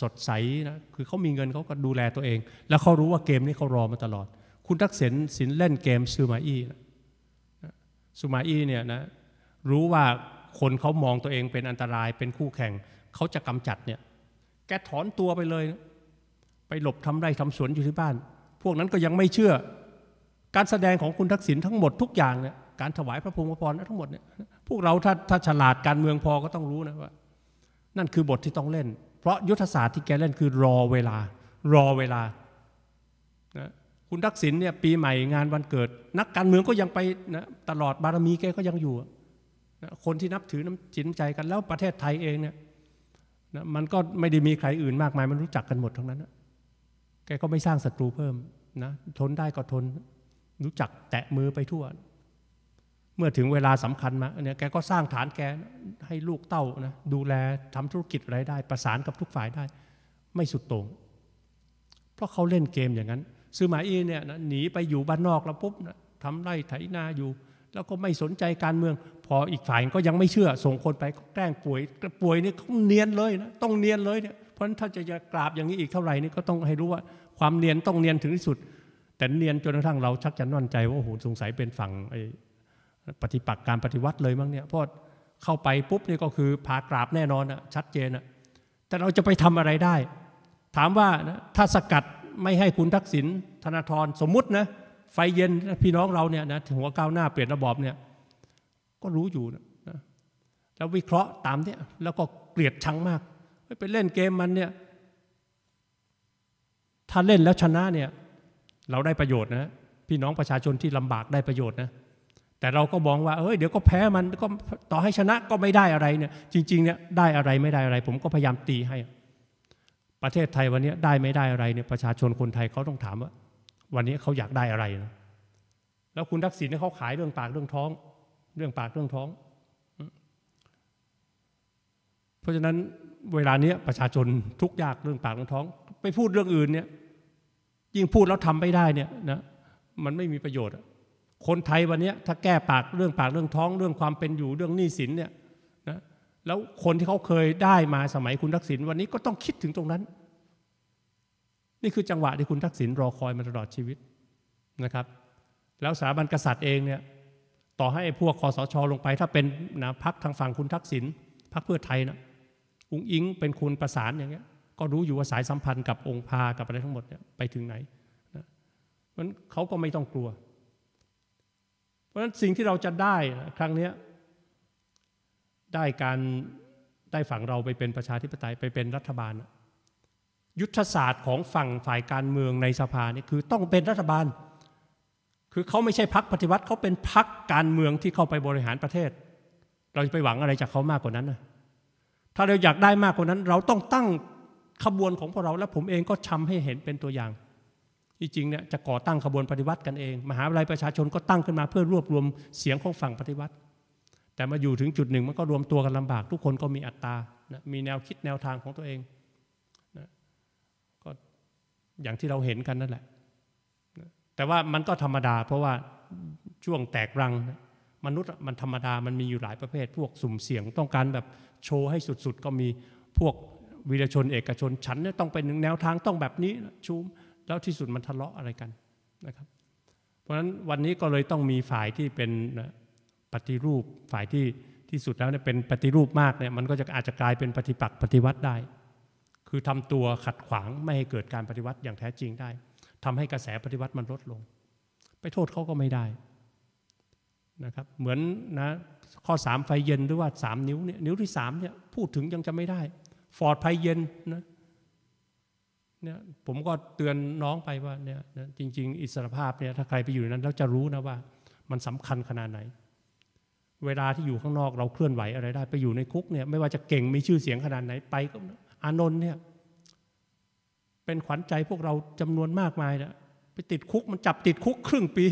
สดใสนะคือเขามีเงินเขาก็ดูแลตัวเอง แล้วเขารู้ว่าเกมนี้เขารอมาตลอด คุณทักษิณสินเล่นเกมซูมาอี้ซูมาอี้เนี่ยนะรู้ว่าคนเขามองตัวเองเป็นอันตรายเป็นคู่แข่งเขาจะกำจัดเนี่ยแกถอนตัวไปเลย ไปหลบทำไรทำสวนอยู่ที่บ้าน พวกนั้นก็ยังไม่เชื่อการแสดงของคุณทักษิณทั้งหมดทุกอย่างเนี่ยการถวายพระพงศ์พรทั้งหมดเนี่ยพวกเราถ้าถ้าฉลาดการเมืองพอก็ต้องรู้นะว่านั่นคือบทที่ต้องเล่นเพราะยุทธศาสตร์ที่แกเล่นคือ รอเวลา รอเวลานะคุณทักษิณเนี่ยปีใหม่งานวันเกิด นักการเมืองก็ยังไปนะตลอดบารมีแกก็ยังอยู่นะคนที่นับถือน้ำจิตใจกัน แล้วประเทศไทยเองเนี่ยนะมันก็ไม่ได้มีใครอื่นมากมาย มันรู้จักกันหมดทั้งนั้นนะแกก็ไม่สร้างศัตรูเพิ่มนะทนได้ก็ทนรู้จักแตะมือไปทั่ว เมื่อถึงเวลาสำคัญมาเนี่ย แกก็สร้างฐานแกให้ลูกเต้านะดูแลทำธุรกิจอะไรได้ประสานกับทุกฝ่ายได้ ไม่สุดโต่ง เพราะเขาเล่นเกมอย่างนั้น ซื้อหมาอีเนี่ยนะหนีไปอยู่บ้านนอกแล้วปุ๊บนะทำไร่ไถนาอยู่ แล้วก็ไม่สนใจการเมือง พออีกฝ่ายก็ยังไม่เชื่อส่งคนไปแกล้งป่วย ป่วยนี่เขาเนียนเลยนะต้องเนียนเลยเนี่ยเพราะฉะนั้นถ้าจะกราบอย่างนี้อีกเท่าไหร่นี่ก็ต้องให้รู้ว่าความเนียนต้องเนียนถึงที่สุดแต่เรียนจนกระทั่งเรา ชักจะน่นใจ ว่าโอ้โห สงสัยเป็นฝั่งปฏิปักษ์การปฏิวัติเลยมั้งเนี่ยเพราะเข้าไปปุ๊บนี่ก็คือผากราบแน่นอนอะชัดเจนอะแต่เราจะไปทำอะไรได้ ถามว่าถ้าสกัดไม่ให้คุณทักษิณธนาธรสมมุตินะไฟเย็นพี่น้องเราเนี่ยนะถหัวก้าวหน้าเปลี่ยนระบอบเนี่ยก็รู้อยู่นะแล้ววิเคราะห์ตามเนี่ยแล้วก็เกลียดชังมากไปเล่นเกมมันเนี่ยถ้าเล่นแล้วชนะเนี่ยเราได้ประโยชน์นะพี่น้องประชาชนที่ลำบากได้ประโยชน์นะแต่เราก็มองว่า เอ้ย เดี๋ยวก็แพ้มันก็ต่อให้ชนะก็ไม่ได้อะไรเนี่ยจริงๆเนี่ยได้อะไรไม่ได้อะไร ผมก็พยายามตีให้ ประเทศไทยวันนี้ได้ไม่ได้อะไรเนี่ยประชาชนคนไทยเขาต้องถามว่า วันนี้เขาอยากได้อะไรนะแล้วคุณทักษิณเขาขายเรื่องปากเรื่องท้อง เรื่องปากเรื่องท้อง เพราะฉะนั้นเวลานี้ประชาชนทุกยากเรื่องปากเรื่องท้อง ไปพูดเรื่องอื่นเนี่ยยิ่งพูดแล้วทำไม่ได้เนี่ยนะมันไม่มีประโยชน์ คนไทยวันนี้ถ้าแก้ปากเรื่องปากเรื่องท้องเรื่องความเป็นอยู่เรื่องหนี้สินเนี่ยนะแล้วคนที่เขาเคยได้มาสมัยคุณทักษิณวันนี้ก็ต้องคิดถึงตรงนั้น นี่คือจังหวะที่คุณทักษิณรอคอยมาตลอดชีวิตนะครับ แล้วสถาบันกษัตริย์เองเนี่ยต่อให้พวกคอสชอลงไปถ้าเป็นนะพักทางฝั่งคุณทักษิณพักเพื่อไทยนะอุ้งอิงเป็นคุณประสานอย่างเงี้ยก็รู้อยู่ว่าสายสัมพันธ์กับองค์พากับอะไรทั้งหมดเนี่ยไปถึงไหนนะมันเขาก็ไม่ต้องกลัว เพราะฉะนั้นสิ่งที่เราจะได้ครั้งนี้ได้การ ได้ฝั่งเราไปเป็นประชาธิปไตยไปเป็นรัฐบาลยุทธศาสตร์ของฝั่งฝ่ายการเมืองในสภานี่คือต้องเป็นรัฐบาล คือเขาไม่ใช่พักปฏิวัติเขาเป็นพักการเมืองที่เข้าไปบริหารประเทศ เราจะไปหวังอะไรจากเขามากกว่านั้นนะถ้าเราอยากได้มากกว่านั้น เราต้องตั้งขบวนของพวกเราและผมเองก็ทำให้เห็นเป็นตัวอย่างที่จริงเนี่ยจะก่อตั้งขบวนปฏิวัติกันเองมหาวิทยาลัยประชาชนก็ตั้งขึ้นมา เพื่อรวบรวมเสียงของฝั่งปฏิวัติ แต่มาอยู่ถึงจุดหนึ่งมันก็รวมตัวกันลำบาก ทุกคนก็มีอัตรานะมีแนวคิดแนวทางของตัวเองนะก็อย่างที่เราเห็นกันนั่นแหละนะแต่ว่ามันก็ธรรมดา เพราะว่าช่วงแตกรังนะมนุษย์มันธรรมดามันมีอยู่หลายประเภท พวกสุ่มเสี่ยงต้องการแบบ โชว์ให้สุดๆก็มีพวกวีรชนเอกชนฉันเนี่ยต้องเป็นหนึ่งแนวทางต้องแบบนี้ชูมแล้วที่สุดมันทะเลาะอะไรกันนะครับเพราะฉะนั้นวันนี้ก็เลยต้องมีฝ่ายที่เป็นปฏิรูปฝ่ายที่ที่สุดแล้วเนี่ยเป็นปฏิรูปมากเนี่ยมันก็จะอาจจะกลายเป็นปฏิปักษ์ปฏิวัติได้ คือทำตัวขัดขวางไม่ให้เกิดการปฏิวัติอย่างแท้จริงได้ ทำให้กระแสปฏิวัติมันลดลง ไปโทษเขาก็ไม่ได้นะครับเหมือนนะข้อ 3 ไฟเย็นหรือว่า3นิ้วเนี่ยนิ้วที่3เนี่ยพูดถึงยังจะไม่ได้ฟอร์ดภัยเย็นนะเนี่ยผมก็เตือนน้องไปว่าเนี่ยจริงๆ อิสรภาพเนี่ยถ้าใครไปอยู่นั้นแล้วจะรู้นะว่ามันสำคัญขนาดไหน เวลาที่อยู่ข้างนอกเราเคลื่อนไหวอะไรได้ ไปอยู่ในคุกเนี่ยไม่ว่าจะเก่งมีชื่อเสียงขนาดไหน ไปก็อานนท์เนี่ยเป็นขวัญใจพวกเราจำนวนมากมายนะไปติดคุกมันจับติดคุกครึ่งปี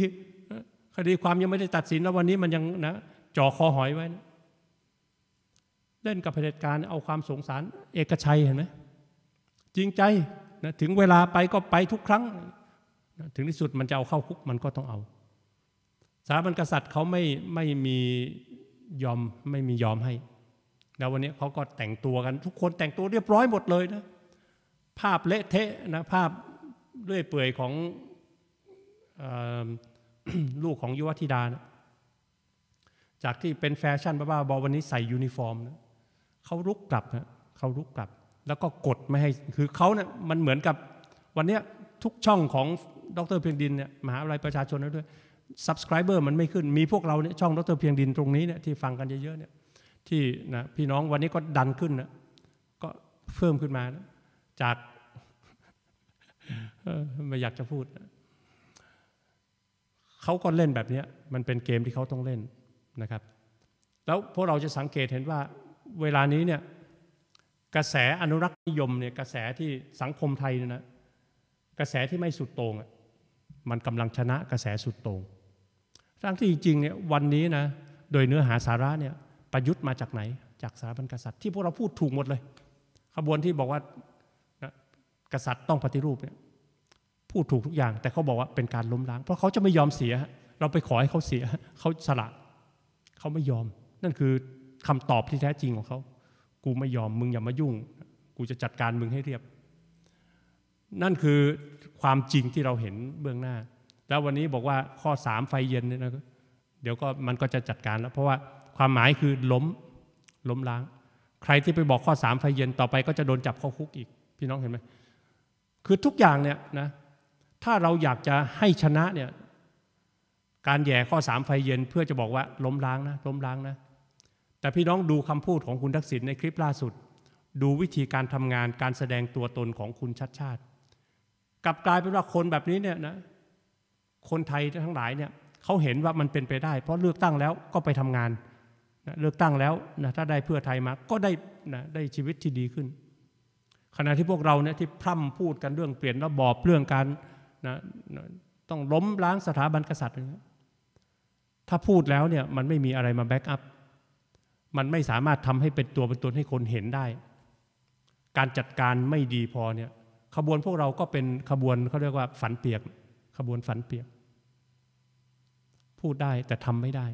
คดีความยังไม่ได้ตัดสินแล้ววันนี้มันยังนะจ่อคอหอยไว้นะเล่นกับเผด็จการเอาความสงสารเอกชัยเห็นไหมจริงใจนะถึงเวลาไปก็ไปทุกครั้งนะถึงที่สุดมันจะเอาเข้าคุกมันก็ต้องเอา สามัญกษัตริย์เขาไม่ไม่มียอมไม่มียอมให้ แล้ววันนี้เขาก็แต่งตัวกัน ทุกคนแต่งตัวเรียบร้อยหมดเลยนะภาพเละเทะนะภาพเ้ื่อยเปื่อยของลูกของยุวธิดานะจากที่เป็นแฟชั่นบ้าๆบอวันนี้ใส่ยูนิฟอร์มนะเขารุกกลับนะเขารุกกลับ แล้วก็กดไม่ให้ คือเขาเนี่ยมันเหมือนกับวันนี้ทุกช่องของดรเพียงดินเนี่ยมหาวิทยาลัยประชาชนนันด้วย subscriber มันไม่ขึ้น มีพวกเราเนี่ยช่องดรเพียงดินตรงนี้เนี่ยที่ฟังกันเยอะๆเนี่ย ที่นะพี่น้องวันนี้ก็ดันขึ้นนะก็เพิ่มขึ้นมานะจากไม่อยากจะพูดนะเขาก็เล่นแบบนี้มันเป็นเกมที่เขาต้องเล่นนะครับ แล้วพวกเราจะสังเกตเห็นว่าเวลานี้เนี่ยกระแสอนุรักษ์นิยมเนี่ยกระแสที่สังคมไทยเนี่ยะกระแสที่ไม่สุดโต่งมันกำลังชนะกระแสสุดโต่งทั้งที่จริงเนี่ยวันนี้นะโดยเนื้อหาสาระเนี่ย ประยุทธ์มาจากไหนจากสถาบันกษัตริย์ที่พวกเราพูดถูกหมดเลย ขบวนที่บอกว่ากษัตริย์ต้องปฏิรูปเนี่ยพูดถูกทุกอย่างแต่เขาบอกว่าเป็นการล้มล้าง เพราะเขาจะไม่ยอมเสีย เราไปขอให้เขาเสียเขาสละเขาไม่ยอม นั่นคือคำตอบที่แท้จริงของเขา กูไม่ยอมมึงอย่ามายุ่ง กูจะจัดการมึงให้เรียบ นั่นคือความจริงที่เราเห็นเบื้องหน้า แล้ววันนี้บอกว่าข้อสามไฟเย็นเนี่ยนะ เดี๋ยวก็มันก็จะจัดการแล้ว เพราะว่าความหมายคือล้มล้มล้าง ใครที่ไปบอกข้อสามไฟเย็นต่อไปก็จะโดนจับเข้าคุกอีก พี่น้องเห็นไหม คือทุกอย่างเนี่ยนะ ถ้าเราอยากจะให้ชนะเนี่ย การแย่ข้อสามไฟเย็นเพื่อจะบอกว่าล้มล้างนะล้มล้างนะแต่พี่น้องดูคำพูดของคุณทักษิณในคลิปล่าสุด ดูวิธีการทำงานการแสดงตัวตนของคุณชัดชาติกลับกลายเป็นว่าคนแบบนี้เนี่ยนะคนไทยทั้งหลายเนี่ยเขาเห็นว่ามันเป็นไปได้ เพราะเลือกตั้งแล้วก็ไปทำงานนะเลือกตั้งแล้วนะถ้าได้เพื่อไทยมา ก็ได้นะได้ชีวิตที่ดีขึ้น ขณะที่พวกเราเนี่ยที่พร่ำพูดกันเรื่องเปลี่ยนระบอบเรื่องการนะต้องล้มล้างสถาบันกษัตริย์ถ้าพูดแล้วเนี่ยมันไม่มีอะไรมาแบ็กอัพมันไม่สามารถทำให้เป็นตัวเป็นตนให้คนเห็นได้ การจัดการไม่ดีพอเนี่ย ขบวนพวกเราก็เป็นขบวนเขาเรียกว่าฝันเปียก ขบวนฝันเปียก พูดได้แต่ทำไม่ได้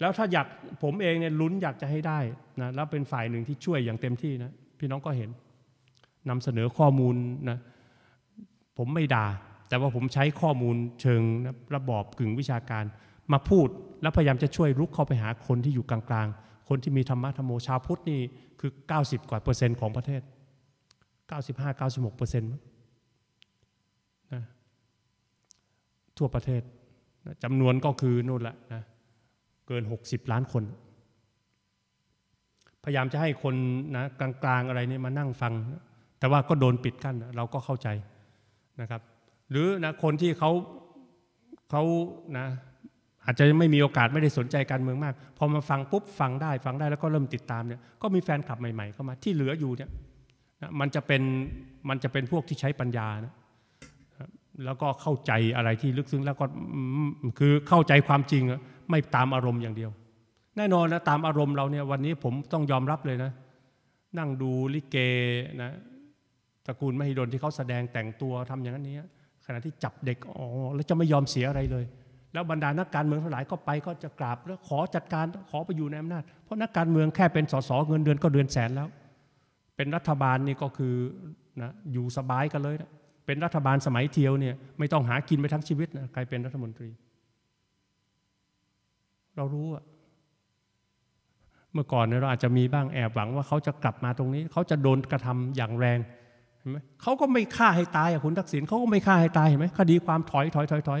แล้วถ้าอยากผมเองเนี่ยลุ้นอยากจะให้ได้นะ แล้วเป็นฝ่ายหนึ่งที่ช่วยอย่างเต็มที่นะพี่น้องก็เห็น นำเสนอข้อมูลนะ ผมไม่ด่า แต่ว่าผมใช้ข้อมูลเชิงระบอบกึ่งวิชาการมาพูดและพยายามจะช่วยลุกเข้าไปหาคนที่อยู่กลางๆ คนที่มีธรรมะธรรมโมชาวพุทธนี่คือ 90 กว่าเปอร์เซ็นต์ของประเทศ 95-96เปอร์เซ็นต์นะทั่วประเทศจำนวนก็คือ นู่นแหละนะเกิน 60 ล้านคน พยายามจะให้คนนะกลางๆอะไรนี่มานั่งฟัง แต่ว่าก็โดนปิดกั้นเราก็เข้าใจนะครับ หรือนะคนที่เขาเขานะอาจจะไม่มีโอกาสไม่ได้สนใจการเมืองมาก พอมาฟังปุ๊บฟังได้ ฟังได้แล้วก็เริ่มติดตามเนี่ยก็มีแฟนคลับใหม่ๆเข้ามา ที่เหลืออยู่เนี่ยมันจะเป็น มันจะเป็นพวกที่ใช้ปัญญานะแล้วก็เข้าใจอะไรที่ลึกซึ้งแล้วก็คือเข้าใจความจริง ไม่ตามอารมณ์อย่างเดียว แน่นอนนะตามอารมณ์เราเนี่ยวันนี้ผมต้องยอมรับเลยนะนั่งดูลิเกนะตระกูลมหิดลที่เขาแสดงแต่งตัวทำอย่างนั้นนี้ขณะที่จับเด็กอ๋อแล้วจะไม่ยอมเสียอะไรเลยแล้วบรรดานักการเมืองทั้งหลายก็ไปก็จะกราบแล้วขอจัดการขอไปอยู่ในอำนาจเพราะนักการเมืองแค่เป็นสสเงินเดือนก็เดือนแสนแล้ว เป็นรัฐบาลนี่ก็คือนะอยู่สบายกันเลยนะเป็นรัฐบาลสมัยเทียวเนี่ยไม่ต้องหากินไปทั้งชีวิตนะใครเป็นรัฐมนตรี เรารู้อะเมื่อก่อนเนี่ยเราอาจจะมีบ้างแอบหวังว่าเขาจะกลับมาตรงนี้ เขาจะโดนกระทำอย่างแรงเห็นไหมเขาก็ไม่ฆ่าให้ตายอะคุณทักษิณเขาก็ไม่ฆ่าให้ตายเห็นไหมคดีความถอยถอยถอยถอย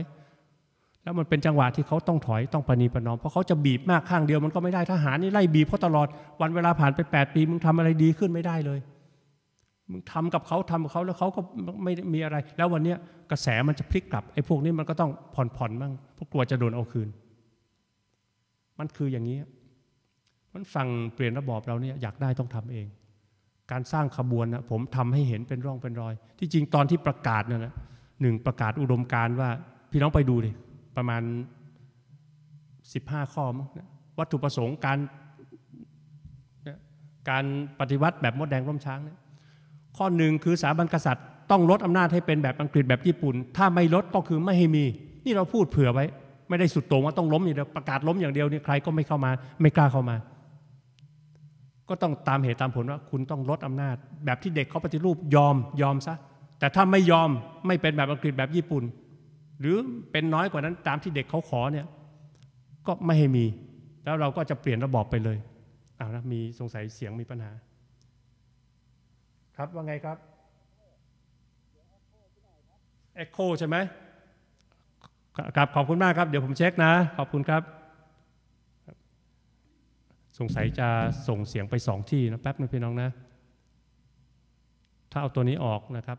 ถอยแล้วมันเป็นจังหวะที่เขาต้องถอยต้องปณีประนอม เพราะเขาจะบีบมากข้างเดียวมันก็ไม่ได้ทหารนี่ไล่บีบเขาตลอด วันเวลาผ่านไป8ปีมึงทำอะไรดีขึ้นไม่ได้เลย มึงทำกับเขาทำกับเขาแล้วเขาก็ไม่มีอะไร แล้ววันนี้กระแสมันจะพลิกกลับไอ้พวกนี้มันก็ต้องผ่อนผ่อนบ้างพวกกลัวจะโดนเอาคืนมันคืออย่างนี้มันสั่งเปลี่ยนระบอบเราเนี่ยอยากได้ต้องทำเอง การสร้างขบวนนะผมทำให้เห็นเป็นร่องเป็นรอย ที่จริงตอนที่ประกาศนั่นนะหนึ่งประกาศอุดมการว่า พี่น้องไปดูดิประมาณ 15 ข้อมน้วัตถุประสงค์การการปฏิวัติแบบมดแดงร่มช้างนะข้อหนึ่งคือสถาบันกษัตริย์ ต้องลดอำนาจให้เป็นแบบอังกฤษแบบญี่ปุ่น ถ้าไม่ลดก็คือไม่ให้มี นี่เราพูดเผื่อไว้ ไม่ได้สุดโต่งว่าต้องล้มอย่างเดียวประกาศล้มอย่างเดียวนี่ใครก็ไม่เข้ามาไม่กล้าเข้ามา ก็ต้องตามเหตุตามผลว่า คุณต้องลดอำนาจ แบบที่เด็กเขาปฏิรูปยอมยอมซะแต่ถ้าไม่ยอมไม่เป็นแบบอังกฤษแบบญี่ปุ่นหรือเป็นน้อยกว่านั้นตามที่เด็กเขาขอเนี่ย ก็ไม่ให้มี แล้วเราก็จะเปลี่ยนระบอบไปเลยเอาละมีสงสัยเสียงมีปัญหา ครับว่าไงครับเอ็กโคใช่ไหมกับ ขอบคุณมากครับ เดี๋ยวผมเช็คนะ ขอบคุณครับ สงสัยจะส่งเสียงไปสองที่นะ แป๊บนึงพี่น้องนะ ถ้าเอาตัวนี้ออกนะครับ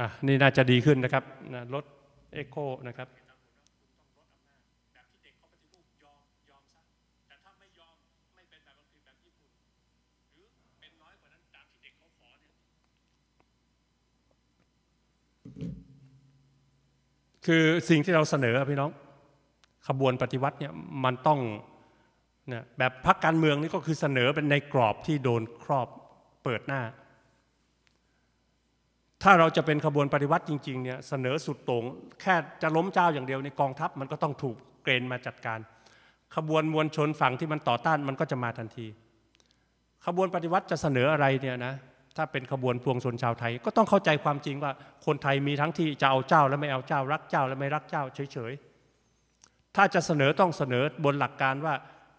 อ่ะ นี่น่าจะดีขึ้นนะครับนะลดเอ็กโคนะครับ คือสิ่งที่เราเสนอพี่น้อง ขบวนปฏิวัติเนี่ย มันต้องนแบบพรรคการเมืองนี่ก็คือเสนอเป็นในกรอบที่โดนครอบเปิดหน้าถ้าเราจะเป็นขบวนปฏิวัติจริงๆเนี่ยเสนอสุดโต่งแค่จะล้มเจ้าอย่างเดียวในกองทัพมันก็ต้องถูกเกณฑ์มาจัดการ ขบวนมวลชนฝั่งที่มันต่อต้านมันก็จะมาทันที ขบวนปฏิวัติจะเสนออะไรเนี่ยนะถ้าเป็นขบวนพวงชนชาวไทยก็ต้องเข้าใจความจริงว่าคนไทยมีทั้งที่จะเอาเจ้าและไม่เอาเจ้า รักเจ้าและไม่รักเจ้าเฉยๆถ้าจะเสนอต้องเสนอบนหลักการว่า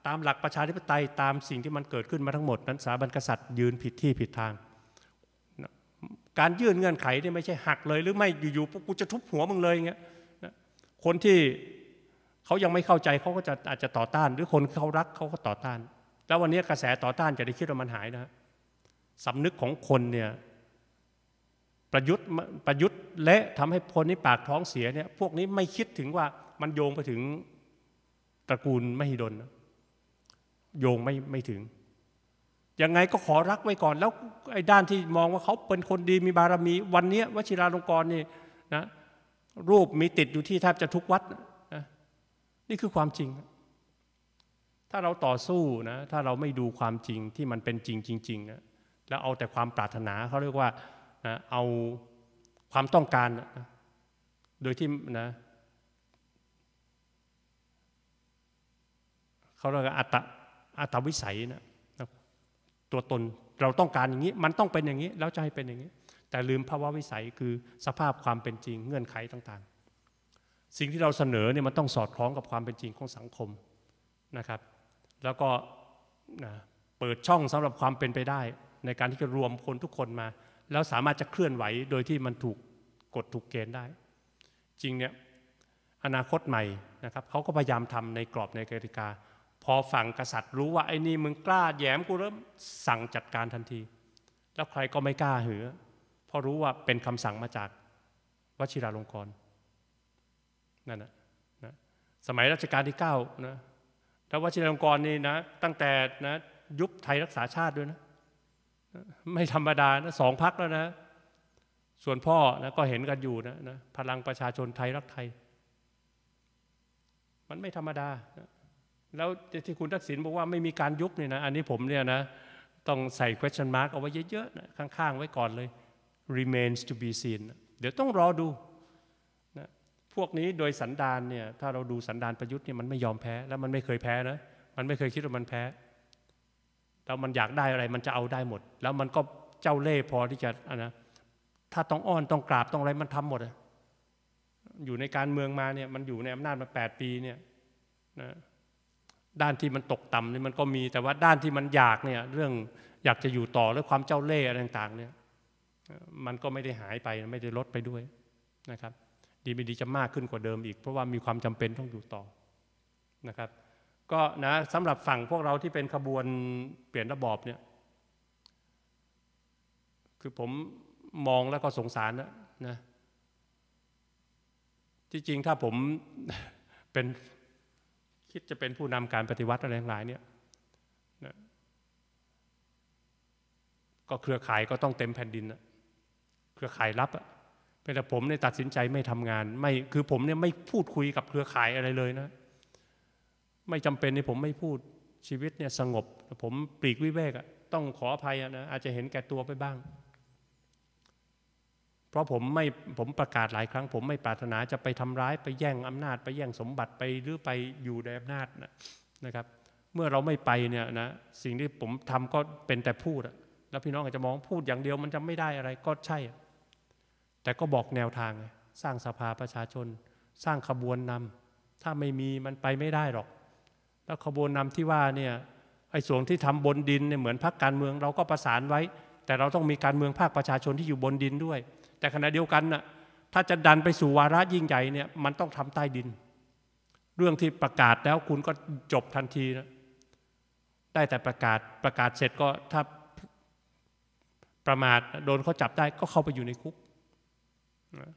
ตามหลักประชาธิปไตยตามสิ่งที่มันเกิดขึ้นมาทั้งหมดนั้นสถาบันกษัตริย์ยืนผิดที่ผิดทางการยื่นเงื่อนไขเนี่ยไม่ใช่หักเลยหรือไม่อยู่ๆกูจะทุบหัวมึงเลยเงี้ย คนที่เขายังไม่เข้าใจเขาก็จะอาจจะต่อต้าน หรือคนเขารักเขาก็ต่อต้าน แล้ววันนี้กระแสต่อต้านจะได้คิดว่ามันหายนะสานึกของคนเนี่ย ประยุทธ์ประยุทธ์ และทำให้คนนี้ปากท้องเสียเนี่ยพวกนี้ไม่คิดถึงว่ามันโยงไปถึงตระกูลมหิดล โยงไม่ไม่ถึงยังไงก็ขอรักไว้ ก่อน แล้วไอ้ด้านที่มองว่าเขาเป็นคนดี มีบารมีวันนี้วชิราลงกรณ์นี่นะรูปมีติดอยู่ที่แทบจะทุกวัดนะนี่คือความจริง ถ้าเราต่อสู้นะถ้าเราไม่ดูความจริงที่มันเป็นจริงจริงๆนะแล้วเอาแต่ความปรารถนาเขาเรียกว่านะเอาความต้องการนะโดยที่นะเขาเรียกอัตอัตวิสัยนะตัวตนเราต้องการอย่างนี้มันต้องเป็นอย่างนี้แล้วจะให้เป็นอย่างนี้ แต่ลืมภาวะวิสัยคือสภาพความเป็นจริงเงื่อนไขต่างๆ สิ่งที่เราเสนอเนี่ยมันต้องสอดคล้องกับความเป็นจริงของสังคมนะครับ แล้วก็เปิดช่องสำหรับความเป็นไปได้ ในการที่จะรวมคนทุกคนมา แล้วสามารถจะเคลื่อนไหวโดยที่มันถูกกฎถูกเกณฑ์ได้ จริงเนี่ยอนาคตใหม่นะครับเขาก็พยายามทำในกรอบในกติกาพอฝั่งกษัตริย์รู้ว่าไอ้นี่มึงกล้าแย้มกูแล้วสั่งจัดการทันที แล้วใครก็ไม่กล้าเหือเพราะรู้ว่าเป็นคำสั่งมาจาก วชิราลงกรณ์นั่นนะนะสมัยรัชกาลที่9นะแล้ววชิราลงกรณ์นี่นะ ตั้งแต่นะยุบไทยรักษาชาติด้วยนะ ไม่ธรรมดานะสองพักแล้วนะส่วนพ่อนะก็เห็นกันอยู่นะนะพลังประชาชนไทยรักไทย มันไม่ธรรมดานะแล้วที่คุณทักษิณบอกว่าไม่มีการยุบเนี่ยนะอันนี้ผมเนี่ยนะ ต้องใส่ question mark เอาไว้เยอะๆนะข้างๆ ไว้ก่อนเลย remains to be seen เดี๋ยวต้องรอดูนะพวกนี้โดยสันดานเนี่ย ถ้าเราดูสันดานประยุทธ์เนี่ยมันไม่ยอมแพ้ แล้วมันไม่เคยแพ้นะมันไม่เคยคิดว่ามันแพ้แล้วมันอยากได้อะไร มันจะเอาได้หมด แล้วมันก็เจ้าเล่ห์พอที่จะนะถ้าต้องอ้อนต้องกราบต้องอะไรมันทำหมด อยู่ในการเมืองมาเนี่ยมันอยู่ในอำนาจมา 8 ปีเนี่ย นะด้านที่มันตกต่ำนี่มันก็มีแต่ว่าด้านที่มันอยากเนี่ยเรื่องอยากจะอยู่ต่อและความเจ้าเล่ห์อะไรต่าง ๆ เนี่ย มันก็ไม่ได้หายไปไม่ได้ลดไปด้วยนะครับ ดีไม่ดีจะมากขึ้นกว่าเดิมอีก เพราะว่ามีความจำเป็นต้องอยู่ต่อนะครับ ก็นะสำหรับฝั่งพวกเราที่เป็นขบวนเปลี่ยนระบอบเนี่ย คือผมมองแล้วก็สงสารนะนะที่จริงถ้าผมเป็นคิดจะเป็นผู้นำการปฏิวัติอะไรหลายเนี่ยนะก็เครือข่ายก็ต้องเต็มแผ่นดิน เครือข่ายรับอะแต่ผมเนี่ยตัดสินใจไม่ทำงาน ไม่ คือผมเนี่ยไม่พูดคุยกับเครือข่ายอะไรเลยนะ ไม่จำเป็นนผมไม่พูดชีวิตเนี่ยสงบ ผมปลีกวิเวกอะต้องขออภัยนะ อาจจะเห็นแก่ตัวไปบ้างเพราะผมไม่ผมประกาศหลายครั้งผมไม่ปรารถนาจะไปทำร้ายไปแย่งอำนาจไปแย่งสมบัติไปหรือไปอยู่ในอำนาจนะครับ เมื่อเราไม่ไปเนี่ยนะสิ่งที่ผมทำก็เป็นแต่พูดแล้วพี่น้องอาจจะมองพูดอย่างเดียว มันจะไม่ได้อะไรก็ใช่ แต่ก็บอกแนวทาง สร้างสภาประชาชน สร้างขบวนนำ ถ้าไม่มีมันไปไม่ได้หรอก แล้วขบวนนำที่ว่าเนี่ยไอ้ส่วนที่ทำบนดินเนี่ยเหมือนพักการเมือง เราก็ประสานไว้แต่เราต้องมีการเมืองภาคประชาชนที่อยู่บนดินด้วย แต่ขณะเดียวกันน่ะถ้าจะดันไปสู่วาระยิ่งใหญ่เนี่ยมันต้องทำใต้ดิน เรื่องที่ประกาศแล้วคุณก็จบทันทีนะได้แต่ประกาศประกาศเสร็จก็ถ้าประมาทโดนเขาจับได้ก็เข้าไปอยู่ในคุกนะ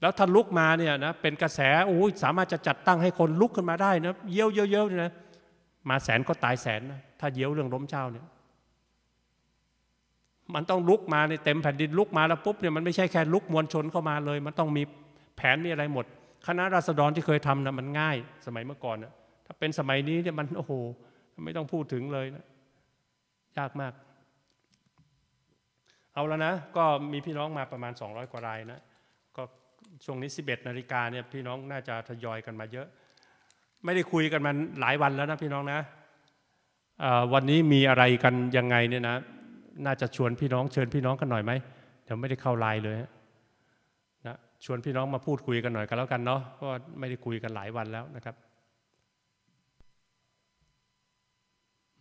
แล้วท่านลุกมาเนี่ยนะเป็นกระแสโอ้ยสามารถจะจัดตั้งให้คนลุกขึ้นมาได้นะเยี่ยวเยี่ยวเยี่ยวนะมาแสนก็ตายแสนนะถ้าเยี่ยวเรื่องล้มเจ้าเนี่ยมันต้องลุกมาในเต็มแผ่นดินลุกมาแล้วปุ๊บเนี่ยมันไม่ใช่แค่ลุกมวลชนเข้ามาเลย มันต้องมีแผนมีอะไรหมด คณะราษฎรที่เคยทำนะมันง่ายสมัยเมื่อก่อนนะถ้าเป็นสมัยนี้เนี่ยมันโอ้โห ไม่ต้องพูดถึงเลยนะ ยากมาก เอาแล้วนะ ก็มีพี่น้องมาประมาณ 200 กว่ารายนะ ก็ช่วงนี้11นาฬิกาเนี่ยพี่น้องน่าจะทยอยกันมาเยอะ ไม่ได้คุยกันมาหลายวันแล้วนะพี่น้องนะวันนี้มีอะไรกันยังไงเนี่ยนะน่าจะชวนพี่น้องเชิญพี่น้องกันหน่อยไหมเดี๋ยวไม่ได้เข้าไลน์เลยนะชวนพี่น้องมาพูดคุยกันหน่อยกันแล้วกันเนาะก็ไม่ได้คุยกันหลายวันแล้วนะครับ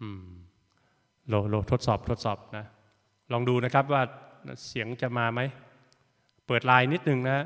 อืมโลโลทดสอบทดสอบนะลองดูนะครับว่าเสียงจะมาไหมเปิดไลน์นิดนึงนะ